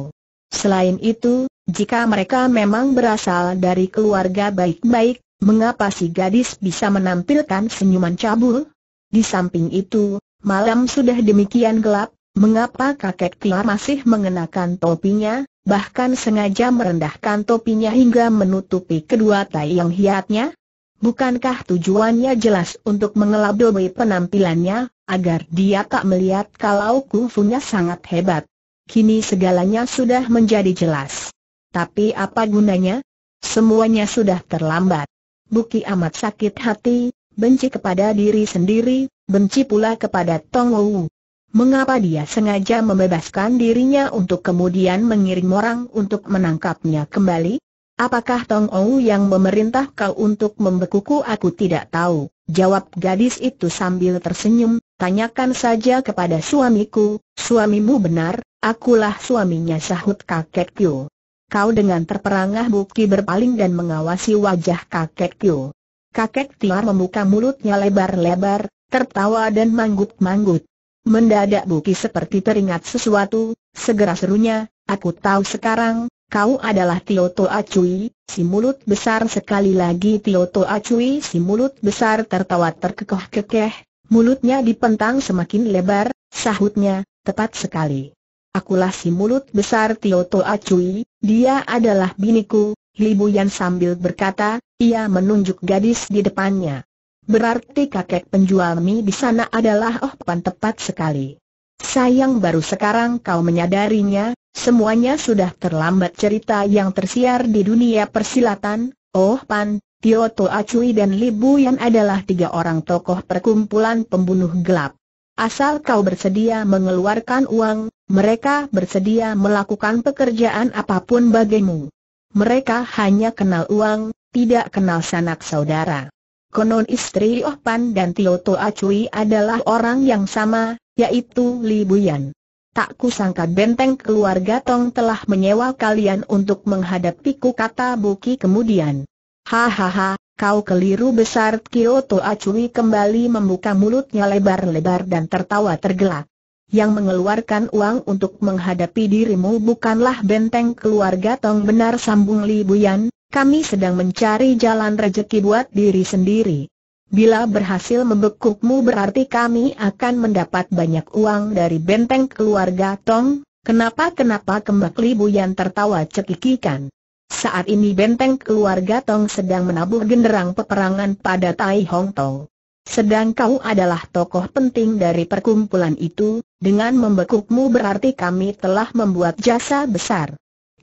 Selain itu, jika mereka memang berasal dari keluarga baik-baik, mengapa si gadis bisa menampilkan senyuman cabul? Di samping itu, malam sudah demikian gelap, mengapa kakek Tiar masih mengenakan topinya, bahkan sengaja merendahkan topinya hingga menutupi kedua tai yang hiatnya? Bukankah tujuannya jelas untuk mengelabui penampilannya, agar dia tak melihat kalau kungfunya sangat hebat? Kini segalanya sudah menjadi jelas. Tapi apa gunanya? Semuanya sudah terlambat. Buki amat sakit hati, benci kepada diri sendiri, benci pula kepada Tong Wu. Mengapa dia sengaja membebaskan dirinya untuk kemudian mengirim orang untuk menangkapnya kembali? Apakah Tong Ou yang memerintah kau untuk membekuku aku tidak tahu, jawab gadis itu sambil tersenyum, tanyakan saja kepada suamiku, suamimu benar, akulah suaminya sahut kakek Kyo. Kau dengan terperangah Buki berpaling dan mengawasi wajah kakek Kyo. Kakek Tiar membuka mulutnya lebar-lebar, tertawa dan manggut-manggut. Mendadak Buki seperti teringat sesuatu, segera serunya, aku tahu sekarang, kau adalah Tio To Acui, si mulut besar sekali lagi Tio To Acui si mulut besar tertawa terkekeh-kekeh, mulutnya dipentang semakin lebar, sahutnya, tepat sekali. Akulah si mulut besar To Acui, dia adalah biniku, Libu Yan sambil berkata, ia menunjuk gadis di depannya. Berarti kakek penjual mie di sana adalah oh pan tepat sekali. Sayang baru sekarang kau menyadarinya, semuanya sudah terlambat cerita yang tersiar di dunia persilatan, oh pan, Tio To Acui dan Libu yang adalah tiga orang tokoh perkumpulan pembunuh gelap. Asal kau bersedia mengeluarkan uang, mereka bersedia melakukan pekerjaan apapun bagimu. Mereka hanya kenal uang, tidak kenal sanak saudara. Konon istri Oh Pan dan Tio Toa Cui adalah orang yang sama, yaitu Li Buyan. Tak kusangka benteng keluarga Tong telah menyewa kalian untuk menghadapiku kata Buki kemudian. Hahaha, kau keliru besar Tio Toa Cui kembali membuka mulutnya lebar-lebar dan tertawa tergelak. Yang mengeluarkan uang untuk menghadapi dirimu bukanlah benteng keluarga Tong benar sambung Li Buyan, kami sedang mencari jalan rejeki buat diri sendiri. Bila berhasil membekukmu berarti kami akan mendapat banyak uang dari benteng keluarga Tong, kenapa-kenapa kembak Libu yang tertawa cekikikan. Saat ini benteng keluarga Tong sedang menabuh genderang peperangan pada Tai Hong Tong. Sedang kau adalah tokoh penting dari perkumpulan itu, dengan membekukmu berarti kami telah membuat jasa besar.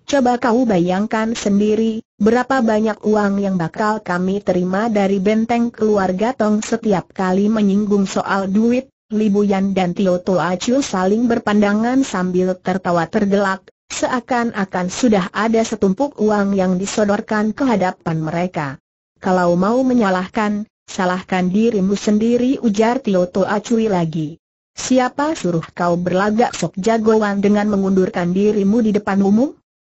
Coba kau bayangkan sendiri, Berapa banyak uang yang bakal kami terima dari benteng keluarga Tong setiap kali menyinggung soal duit? Libuyan dan Tio Toa saling berpandangan sambil tertawa tergelak, seakan-akan sudah ada setumpuk uang yang disodorkan ke hadapan mereka. Kalau mau menyalahkan, salahkan dirimu sendiri ujar Tio Toa lagi. Siapa suruh kau berlagak sok jagoan dengan mengundurkan dirimu di depan umum?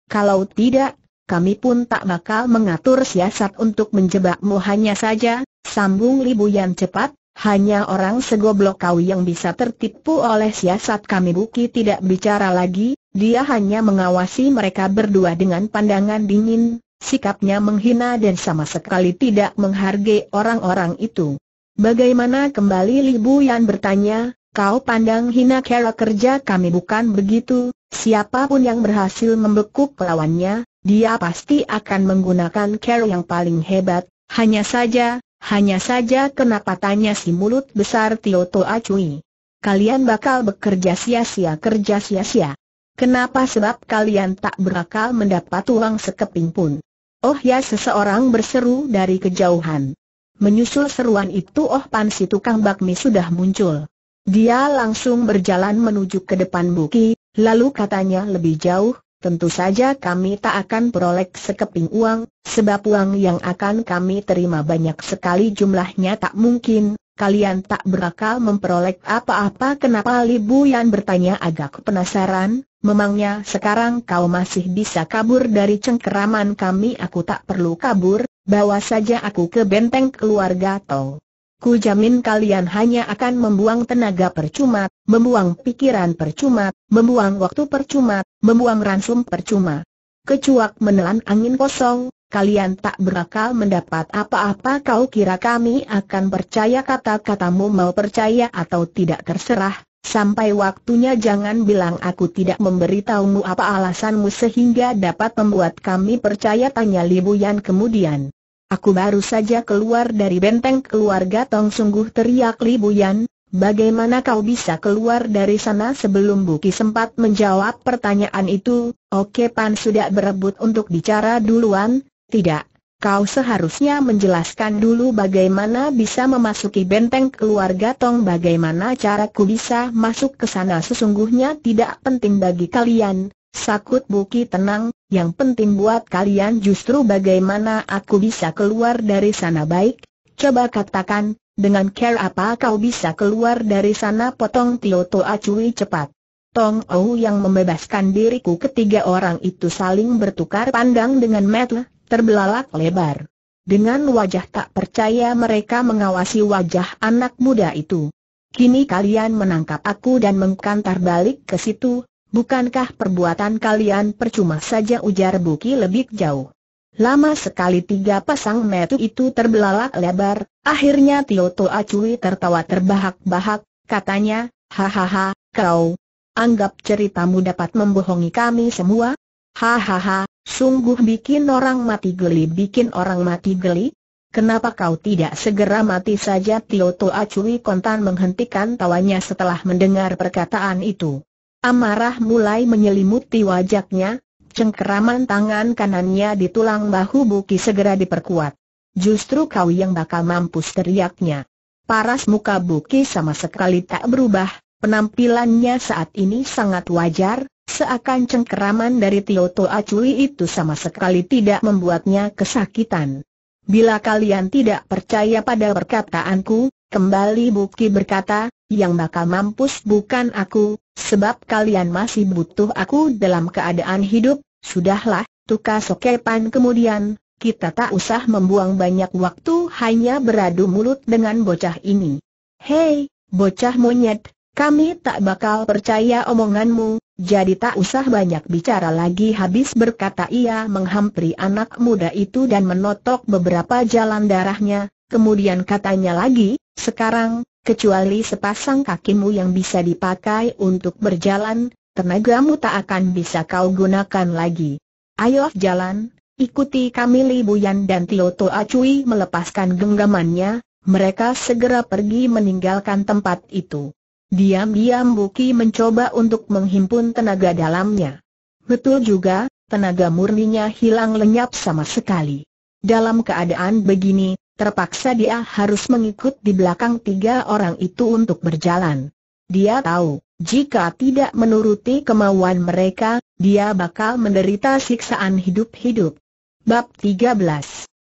Kalau tidak, kami pun tak bakal mengatur siasat untuk menjebakmu hanya saja, sambung Libuyan yang cepat, hanya orang segoblok kau yang bisa tertipu oleh siasat kami Buki tidak bicara lagi, dia hanya mengawasi mereka berdua dengan pandangan dingin, sikapnya menghina dan sama sekali tidak menghargai orang-orang itu. Bagaimana kembali Libuyan yang bertanya, kau pandang hina cara kerja kami bukan begitu, siapapun yang berhasil membekuk lawannya, dia pasti akan menggunakan care yang paling hebat, hanya saja, hanya saja kenapa tanya si mulut besar Tio Toa Cui. Kalian bakal bekerja sia-sia kerja sia-sia. Kenapa sebab kalian tak berakal mendapat uang sekeping pun? Oh ya seseorang berseru dari kejauhan. Menyusul seruan itu Oh Pan si tukang bakmi sudah muncul. Dia langsung berjalan menuju ke depan Buki, lalu katanya lebih jauh, tentu saja kami tak akan peroleh sekeping uang, sebab uang yang akan kami terima banyak sekali jumlahnya tak mungkin, kalian tak berakal memperoleh apa-apa kenapa Libu yang bertanya agak penasaran, memangnya sekarang kau masih bisa kabur dari cengkeraman kami aku tak perlu kabur, bawa saja aku ke benteng keluarga Tong. Ku jamin kalian hanya akan membuang tenaga percuma, membuang pikiran percuma, membuang waktu percuma, membuang ransum percuma. Kecuak menelan angin kosong, kalian tak berakal mendapat apa-apa kau kira kami akan percaya kata-katamu mau percaya atau tidak terserah, sampai waktunya jangan bilang aku tidak memberitahumu apa alasanmu sehingga dapat membuat kami percaya tanya Libuyan kemudian. Aku baru saja keluar dari benteng keluarga Tong sungguh teriak Li Buyan, bagaimana kau bisa keluar dari sana sebelum Buki sempat menjawab pertanyaan itu, Oke Pan sudah berebut untuk bicara duluan, tidak, kau seharusnya menjelaskan dulu bagaimana bisa memasuki benteng keluarga Tong bagaimana caraku bisa masuk ke sana sesungguhnya tidak penting bagi kalian, Sakut Buki tenang, yang penting buat kalian justru bagaimana aku bisa keluar dari sana baik? Coba katakan, dengan care apa kau bisa keluar dari sana potong Tio To Acui cepat. Tong Ou yang membebaskan diriku ketiga orang itu saling bertukar pandang dengan metel, terbelalak lebar. Dengan wajah tak percaya mereka mengawasi wajah anak muda itu. Kini kalian menangkap aku dan mengkantar balik ke situ, Bukankah perbuatan kalian percuma saja ujar Buki lebih jauh? Lama sekali tiga pasang metu itu terbelalak lebar, akhirnya Tio To Acui tertawa terbahak-bahak, katanya, hahaha, kau anggap ceritamu dapat membohongi kami semua? Hahaha, sungguh bikin orang mati geli bikin orang mati geli? Kenapa kau tidak segera mati saja Tio To Acui kontan menghentikan tawanya setelah mendengar perkataan itu. Amarah mulai menyelimuti wajahnya, cengkeraman tangan kanannya di tulang bahu Buki segera diperkuat. Justru kau yang bakal mampus teriaknya. Paras muka Buki sama sekali tak berubah, penampilannya saat ini sangat wajar, seakan cengkeraman dari Tio Toa Cui itu sama sekali tidak membuatnya kesakitan. Bila kalian tidak percaya pada perkataanku, kembali Buki berkata, yang bakal mampus bukan aku, Sebab kalian masih butuh aku dalam keadaan hidup, sudahlah, tukar Sokepan kemudian, kita tak usah membuang banyak waktu hanya beradu mulut dengan bocah ini. Hei, bocah monyet, kami tak bakal percaya omonganmu, jadi tak usah banyak bicara lagi habis berkata ia menghampiri anak muda itu dan menotok beberapa jalan darahnya, kemudian katanya lagi, sekarang, Kecuali sepasang kakimu yang bisa dipakai untuk berjalan, tenagamu tak akan bisa kau gunakan lagi. Ayo jalan, ikuti kami Li Buyan dan Tio To Acui melepaskan genggamannya, mereka segera pergi meninggalkan tempat itu. Diam-diam Buki mencoba untuk menghimpun tenaga dalamnya. Betul juga, tenaga murninya hilang lenyap sama sekali. Dalam keadaan begini, Terpaksa dia harus mengikut di belakang tiga orang itu untuk berjalan. Dia tahu, jika tidak menuruti kemauan mereka, dia bakal menderita siksaan hidup-hidup. Bab 13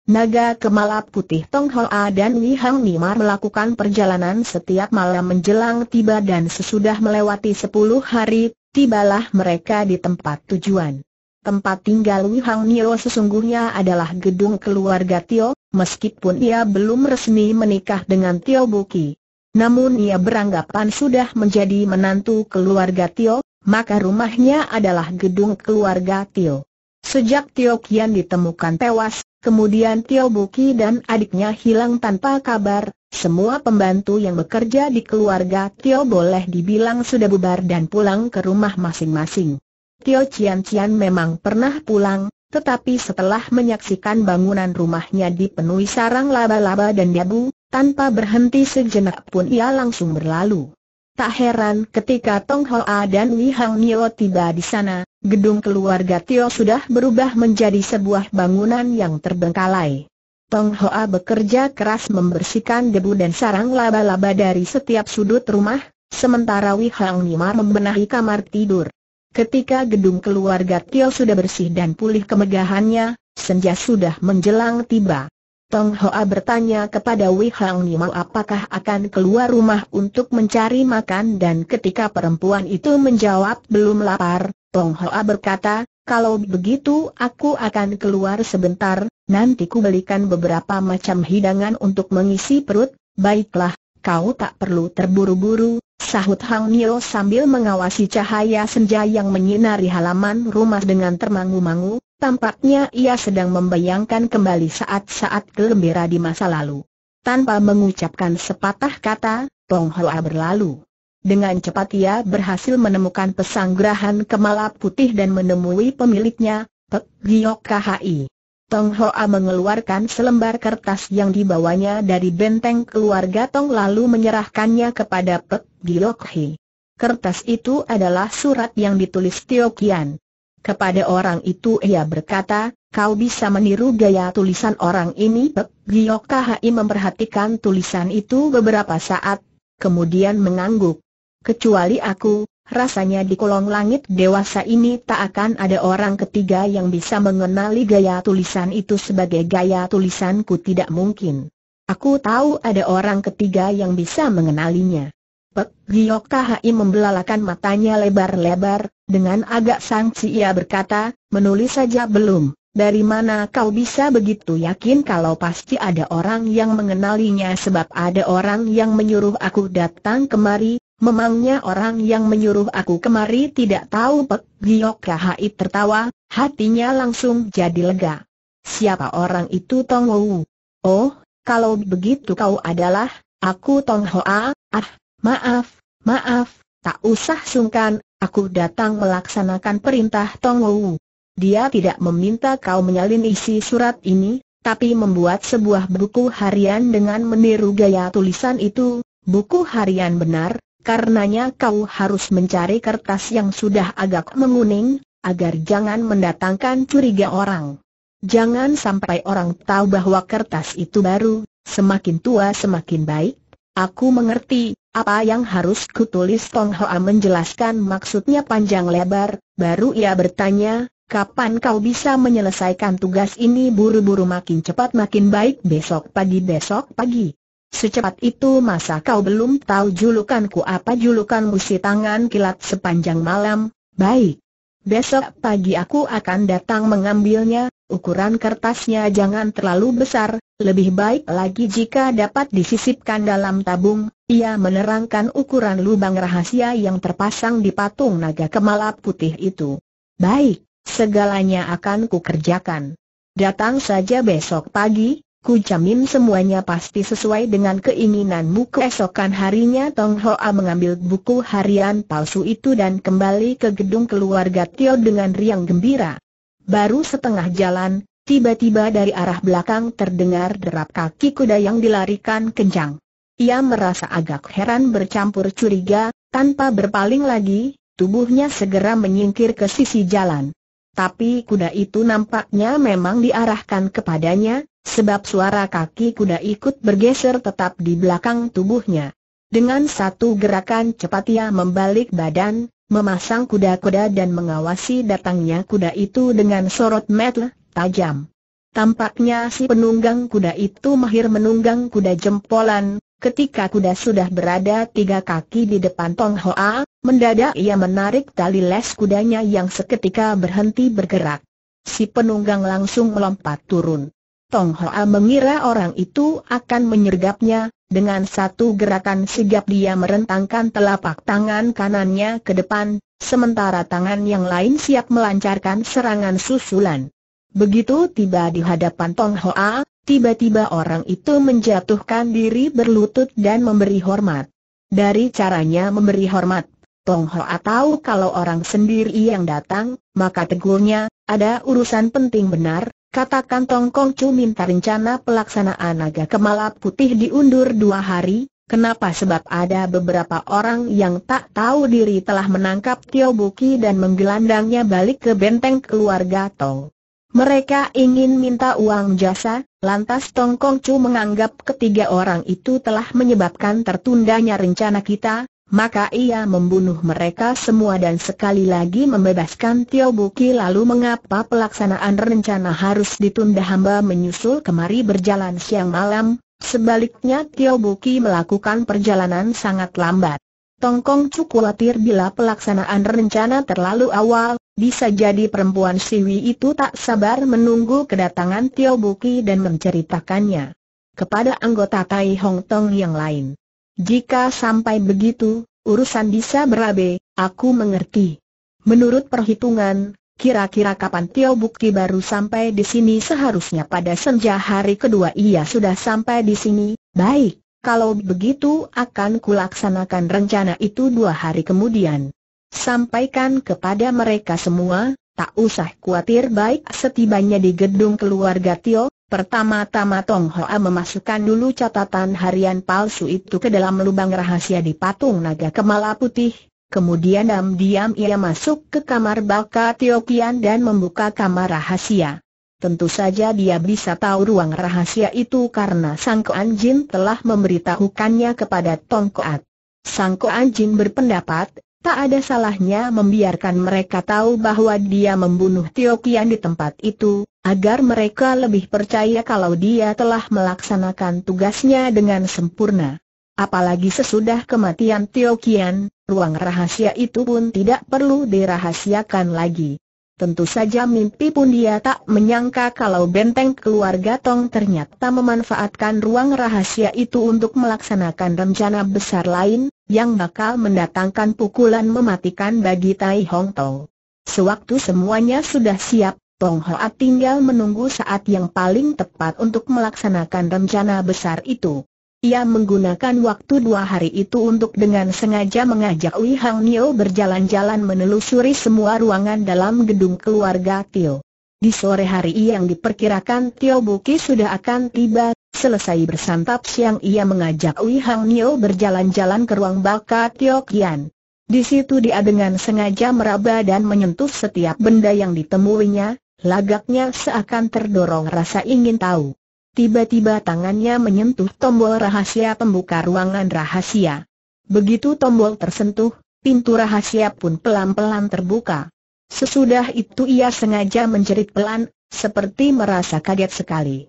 Naga kemalap Putih Tong Hoa dan Wi Hang Nimar melakukan perjalanan setiap malam menjelang tiba dan sesudah melewati 10 hari, tibalah mereka di tempat tujuan. Tempat tinggal Wi Hang Nio sesungguhnya adalah gedung keluarga Tio, meskipun ia belum resmi menikah dengan Tio Buki. Namun ia beranggapan sudah menjadi menantu keluarga Tio, maka rumahnya adalah gedung keluarga Tio. Sejak Tio Kian ditemukan tewas, kemudian Tio Buki dan adiknya hilang tanpa kabar, semua pembantu yang bekerja di keluarga Tio boleh dibilang sudah bubar dan pulang ke rumah masing-masing. Tio Cian Cian memang pernah pulang, tetapi setelah menyaksikan bangunan rumahnya dipenuhi sarang laba-laba dan debu, tanpa berhenti sejenak pun ia langsung berlalu. Tak heran ketika Tong Hoa dan Wei Hang Nio tiba di sana, gedung keluarga Tio sudah berubah menjadi sebuah bangunan yang terbengkalai. Tong Hoa bekerja keras membersihkan debu dan sarang laba-laba dari setiap sudut rumah, sementara Wei Hang Nima membenahi kamar tidur. Ketika gedung keluarga Tio sudah bersih dan pulih kemegahannya, senja sudah menjelang tiba. Tong Hoa bertanya kepada Wei Hang Nimo apakah akan keluar rumah untuk mencari makan dan ketika perempuan itu menjawab belum lapar, Tong Hoa berkata, kalau begitu aku akan keluar sebentar, nanti ku belikan beberapa macam hidangan untuk mengisi perut, baiklah, kau tak perlu terburu-buru, sahut Hang Nio sambil mengawasi cahaya senja yang menyinari halaman rumah dengan termangu-mangu, tampaknya ia sedang membayangkan kembali saat-saat gembira di masa lalu. Tanpa mengucapkan sepatah kata, Tong Hoa berlalu. Dengan cepat ia berhasil menemukan pesanggrahan kemala putih dan menemui pemiliknya, Pek Giok KHI. Tong Hoa mengeluarkan selembar kertas yang dibawanya dari benteng keluarga Tong lalu menyerahkannya kepada Pek Giok Hi. Kertas itu adalah surat yang ditulis Tio Kian. Kepada orang itu ia berkata, kau bisa meniru gaya tulisan orang ini Pek Giok Hi memperhatikan tulisan itu beberapa saat, kemudian mengangguk. Kecuali aku, rasanya di kolong langit dewasa ini tak akan ada orang ketiga yang bisa mengenali gaya tulisan itu sebagai gaya tulisanku tidak mungkin. Aku tahu ada orang ketiga yang bisa mengenalinya. Pek Giyok KHI membelalakan matanya lebar-lebar, dengan agak sangsi ia berkata, menulis saja belum, dari mana kau bisa begitu yakin kalau pasti ada orang yang mengenalinya sebab ada orang yang menyuruh aku datang kemari, Memangnya orang yang menyuruh aku kemari tidak tahu Pek Giok Kahai tertawa, hatinya langsung jadi lega. Siapa orang itu Tong Wu? Oh, kalau begitu kau adalah, aku Tong Hoa, ah, maaf, maaf, tak usah sungkan, aku datang melaksanakan perintah Tong Wu. Dia tidak meminta kau menyalin isi surat ini, tapi membuat sebuah buku harian dengan meniru gaya tulisan itu, buku harian benar, karenanya kau harus mencari kertas yang sudah agak menguning, agar jangan mendatangkan curiga orang. Jangan sampai orang tahu bahwa kertas itu baru, semakin tua semakin baik. Aku mengerti, apa yang harus kutulis Tong Hoa menjelaskan maksudnya panjang lebar, baru ia bertanya, Kapan kau bisa menyelesaikan tugas ini buru-buru makin cepat makin baik besok pagi besok pagi? Secepat itu masa kau belum tahu julukanku apa julukan musi tangan kilat sepanjang malam, baik. Besok pagi aku akan datang mengambilnya, ukuran kertasnya jangan terlalu besar, lebih baik lagi jika dapat disisipkan dalam tabung, ia menerangkan ukuran lubang rahasia yang terpasang di patung naga kemala putih itu. Baik, segalanya akan kukerjakan. Datang saja besok pagi, Ku jamin semuanya pasti sesuai dengan keinginanmu keesokan harinya Tong Hoa mengambil buku harian palsu itu dan kembali ke gedung keluarga Tio dengan riang gembira. Baru setengah jalan, tiba-tiba dari arah belakang terdengar derap kaki kuda yang dilarikan kencang. Ia merasa agak heran bercampur curiga, tanpa berpaling lagi, tubuhnya segera menyingkir ke sisi jalan. Tapi kuda itu nampaknya memang diarahkan kepadanya, Sebab suara kaki kuda ikut bergeser tetap di belakang tubuhnya. Dengan satu gerakan cepat ia membalik badan, memasang kuda-kuda dan mengawasi datangnya kuda itu dengan sorot mata tajam. Tampaknya si penunggang kuda itu mahir menunggang kuda jempolan, Ketika kuda sudah berada tiga kaki di depan Tong Hoa, mendadak ia menarik tali les kudanya yang seketika berhenti bergerak. Si penunggang langsung melompat turun. Tong Hoa mengira orang itu akan menyergapnya, dengan satu gerakan sigap dia merentangkan telapak tangan kanannya ke depan, sementara tangan yang lain siap melancarkan serangan susulan. Begitu tiba di hadapan Tong Hoa, tiba-tiba orang itu menjatuhkan diri berlutut dan memberi hormat. Dari caranya memberi hormat, Tong Hoa tahu kalau orang sendiri yang datang, maka tegurnya, ada urusan penting benar, Katakan Tong Kong Chu minta rencana pelaksanaan naga kemala putih diundur dua hari, kenapa sebab ada beberapa orang yang tak tahu diri telah menangkap Tio Buki dan menggelandangnya balik ke benteng keluarga Tong. Mereka ingin minta uang jasa, lantas Tong Kong Chu menganggap ketiga orang itu telah menyebabkan tertundanya rencana kita, maka ia membunuh mereka semua dan sekali lagi membebaskan Tio Buki lalu mengapa pelaksanaan rencana harus ditunda hamba menyusul kemari berjalan siang malam, sebaliknya Tio Buki melakukan perjalanan sangat lambat. Tongkong cukup khawatir bila pelaksanaan rencana terlalu awal, bisa jadi perempuan Siwi itu tak sabar menunggu kedatangan Tio Buki dan menceritakannya kepada anggota Tai Hong Tong yang lain. Jika sampai begitu, urusan bisa berabe, aku mengerti. Menurut perhitungan, kira-kira kapan Tio Bukti baru sampai di sini seharusnya pada senja hari kedua ia sudah sampai di sini, baik. Kalau begitu akan kulaksanakan rencana itu dua hari kemudian. Sampaikan kepada mereka semua, tak usah khawatir baik setibanya di gedung keluarga Tio, Pertama-tama Tong Hoa memasukkan dulu catatan harian palsu itu ke dalam lubang rahasia di patung naga kemala putih. Kemudian diam-diam ia masuk ke kamar Baka Tiokian dan membuka kamar rahasia. Tentu saja dia bisa tahu ruang rahasia itu karena Sang Koan Jin telah memberitahukannya kepada Tong Koat. Sang Koan Jin berpendapat, Tak ada salahnya membiarkan mereka tahu bahwa dia membunuh Tio Kian di tempat itu, agar mereka lebih percaya kalau dia telah melaksanakan tugasnya dengan sempurna. Apalagi sesudah kematian Tio Kian, ruang rahasia itu pun tidak perlu dirahasiakan lagi. Tentu saja mimpi pun dia tak menyangka kalau benteng keluarga Tong ternyata memanfaatkan ruang rahasia itu untuk melaksanakan rencana besar lain, yang bakal mendatangkan pukulan mematikan bagi Tai Hong Tong. Sewaktu semuanya sudah siap, Tong Hoa tinggal menunggu saat yang paling tepat untuk melaksanakan rencana besar itu. Ia menggunakan waktu dua hari itu untuk dengan sengaja mengajak Wei Hang Nio berjalan-jalan menelusuri semua ruangan dalam gedung keluarga Tio. Di sore hari yang diperkirakan Tio Buki sudah akan tiba, Selesai bersantap siang ia mengajak Wei Hang Nio berjalan-jalan ke ruang Baka Tio Kian. Di situ dia dengan sengaja meraba dan menyentuh setiap benda yang ditemuinya, lagaknya seakan terdorong rasa ingin tahu. Tiba-tiba tangannya menyentuh tombol rahasia pembuka ruangan rahasia. Begitu tombol tersentuh, pintu rahasia pun pelan-pelan terbuka. Sesudah itu ia sengaja menjerit pelan, seperti merasa kaget sekali.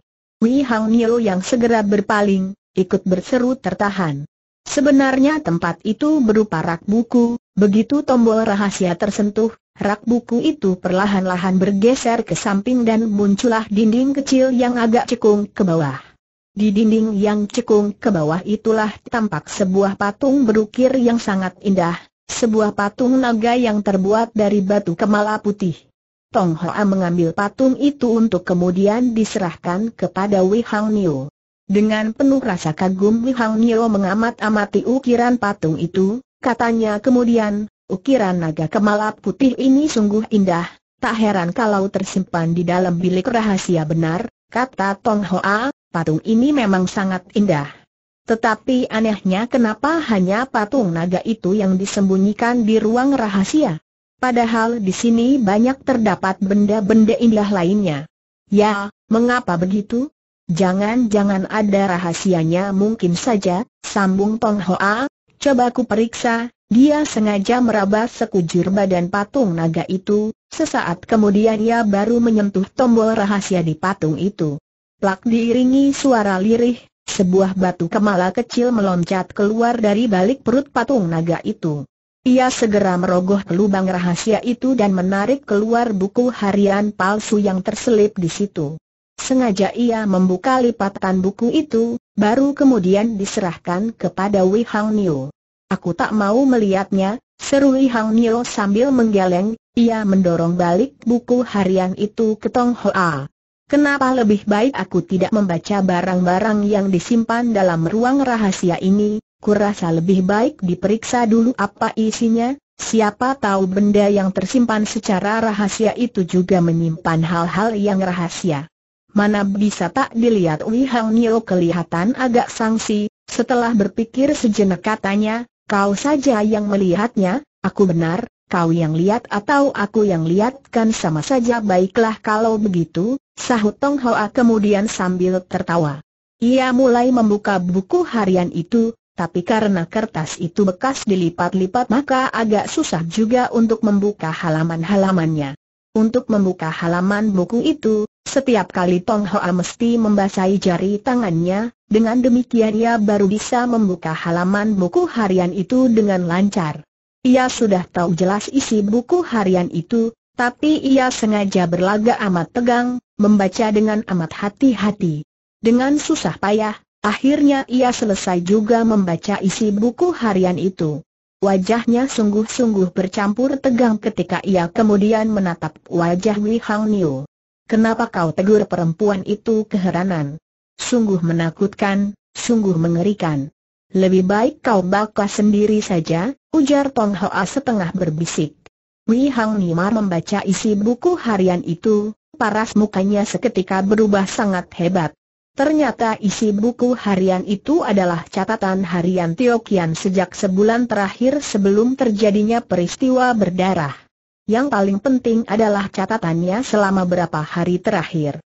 Wei Hang Nio yang segera berpaling, ikut berseru tertahan. Sebenarnya tempat itu berupa rak buku, begitu tombol rahasia tersentuh, rak buku itu perlahan-lahan bergeser ke samping dan muncullah dinding kecil yang agak cekung ke bawah. Di dinding yang cekung ke bawah itulah tampak sebuah patung berukir yang sangat indah, sebuah patung naga yang terbuat dari batu kemala putih. Tong Hoa mengambil patung itu untuk kemudian diserahkan kepada Wei Hang Niu. Dengan penuh rasa kagum Wei Hang Niu mengamat-amati ukiran patung itu, katanya kemudian, ukiran naga kemalap putih ini sungguh indah, tak heran kalau tersimpan di dalam bilik rahasia benar, kata Tong Hoa, patung ini memang sangat indah. Tetapi anehnya kenapa hanya patung naga itu yang disembunyikan di ruang rahasia? Padahal di sini banyak terdapat benda-benda indah lainnya. Ya, mengapa begitu? Jangan-jangan ada rahasianya mungkin saja, sambung Tong Hoa, coba ku periksa, dia sengaja meraba sekujur badan patung naga itu, sesaat kemudian ia baru menyentuh tombol rahasia di patung itu. Plak diiringi suara lirih, sebuah batu kemala kecil meloncat keluar dari balik perut patung naga itu. Ia segera merogoh lubang rahasia itu dan menarik keluar buku harian palsu yang terselip di situ. Sengaja ia membuka lipatan buku itu, baru kemudian diserahkan kepada Wei Hang Niu. Aku tak mau melihatnya, seru Wei Hang Niu sambil menggeleng, ia mendorong balik buku harian itu ke Tong Hoa. Kenapa lebih baik aku tidak membaca barang-barang yang disimpan dalam ruang rahasia ini, kurasa lebih baik diperiksa dulu apa isinya, siapa tahu benda yang tersimpan secara rahasia itu juga menyimpan hal-hal yang rahasia. Mana bisa tak dilihat Wei Hang Nio kelihatan agak sangsi, setelah berpikir sejenak katanya, kau saja yang melihatnya, aku benar, kau yang lihat atau aku yang lihat kan sama saja baiklah kalau begitu, sahut Tong Hoa kemudian sambil tertawa. Ia mulai membuka buku harian itu, tapi karena kertas itu bekas dilipat-lipat maka agak susah juga untuk membuka halaman-halamannya. Untuk membuka halaman buku itu, setiap kali Tong Hoa mesti membasahi jari tangannya, dengan demikian ia baru bisa membuka halaman buku harian itu dengan lancar. Ia sudah tahu jelas isi buku harian itu, tapi ia sengaja berlagak amat tegang, membaca dengan amat hati-hati. Dengan susah payah, Akhirnya ia selesai juga membaca isi buku harian itu. Wajahnya sungguh-sungguh bercampur tegang ketika ia kemudian menatap wajah Wei Hang Niu. Kenapa kau tegur perempuan itu keheranan? Sungguh menakutkan, sungguh mengerikan. Lebih baik kau bakar sendiri saja, ujar Tong Hoa setengah berbisik. Wei Hang mar membaca isi buku harian itu, paras mukanya seketika berubah sangat hebat. Ternyata isi buku harian itu adalah catatan harian Tio sejak sebulan terakhir sebelum terjadinya peristiwa berdarah. Yang paling penting adalah catatannya selama berapa hari terakhir.